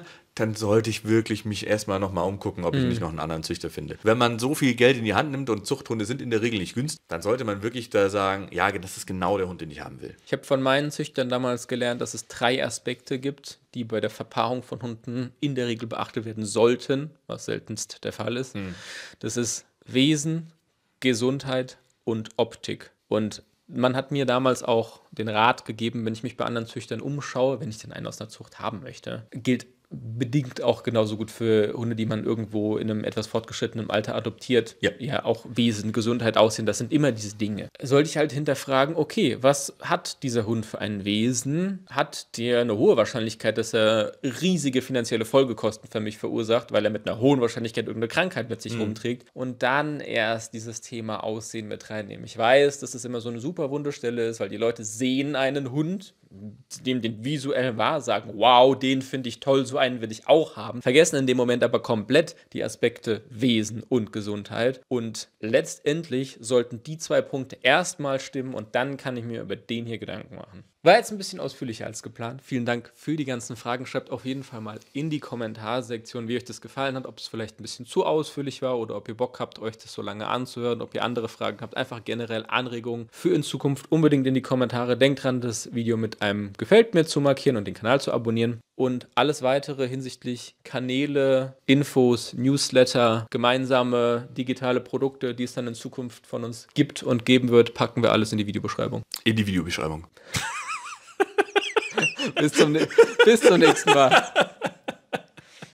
äh, dann sollte ich wirklich mich erstmal nochmal umgucken, ob ich mhm. nicht noch einen anderen Züchter finde. Wenn man so viel Geld in die Hand nimmt und Zuchthunde sind in der Regel nicht günstig, dann sollte man wirklich da sagen, ja, das ist genau der Hund, den ich haben will. Ich habe von meinen Züchtern damals gelernt, dass es drei Aspekte gibt, die bei der Verpaarung von Hunden in der Regel beachtet werden sollten, was seltenst der Fall ist. Mhm. Das ist Wesen, Gesundheit und Optik. Und man hat mir damals auch den Rat gegeben, wenn ich mich bei anderen Züchtern umschaue, wenn ich denn einen aus einer Zucht haben möchte, gilt bedingt auch genauso gut für Hunde, die man irgendwo in einem etwas fortgeschrittenen Alter adoptiert. Ja. ja, auch Wesen, Gesundheit, Aussehen, das sind immer diese Dinge. Sollte ich halt hinterfragen, okay, was hat dieser Hund für ein Wesen? Hat der eine hohe Wahrscheinlichkeit, dass er riesige finanzielle Folgekosten für mich verursacht, weil er mit einer hohen Wahrscheinlichkeit irgendeine Krankheit mit sich mhm. rumträgt? Und dann erst dieses Thema Aussehen mit reinnehmen. Ich weiß, dass es das immer so eine super Wundestelle ist, weil die Leute sehen einen Hund dem den visuell wahr sagen, wow, den finde ich toll, so einen will ich auch haben, vergessen in dem Moment aber komplett die Aspekte Wesen und Gesundheit. Und letztendlich sollten die zwei Punkte erstmal stimmen und dann kann ich mir über den hier Gedanken machen. War jetzt ein bisschen ausführlicher als geplant. Vielen Dank für die ganzen Fragen. Schreibt auf jeden Fall mal in die Kommentarsektion, wie euch das gefallen hat, ob es vielleicht ein bisschen zu ausführlich war oder ob ihr Bock habt, euch das so lange anzuhören, ob ihr andere Fragen habt. Einfach generell Anregungen für in Zukunft unbedingt in die Kommentare. Denkt dran, das Video mit einem Gefällt mir zu markieren und den Kanal zu abonnieren. Und alles weitere hinsichtlich Kanäle, Infos, Newsletter, gemeinsame digitale Produkte, die es dann in Zukunft von uns gibt und geben wird, packen wir alles in die Videobeschreibung. In die Videobeschreibung bis, zum, bis zum nächsten Mal.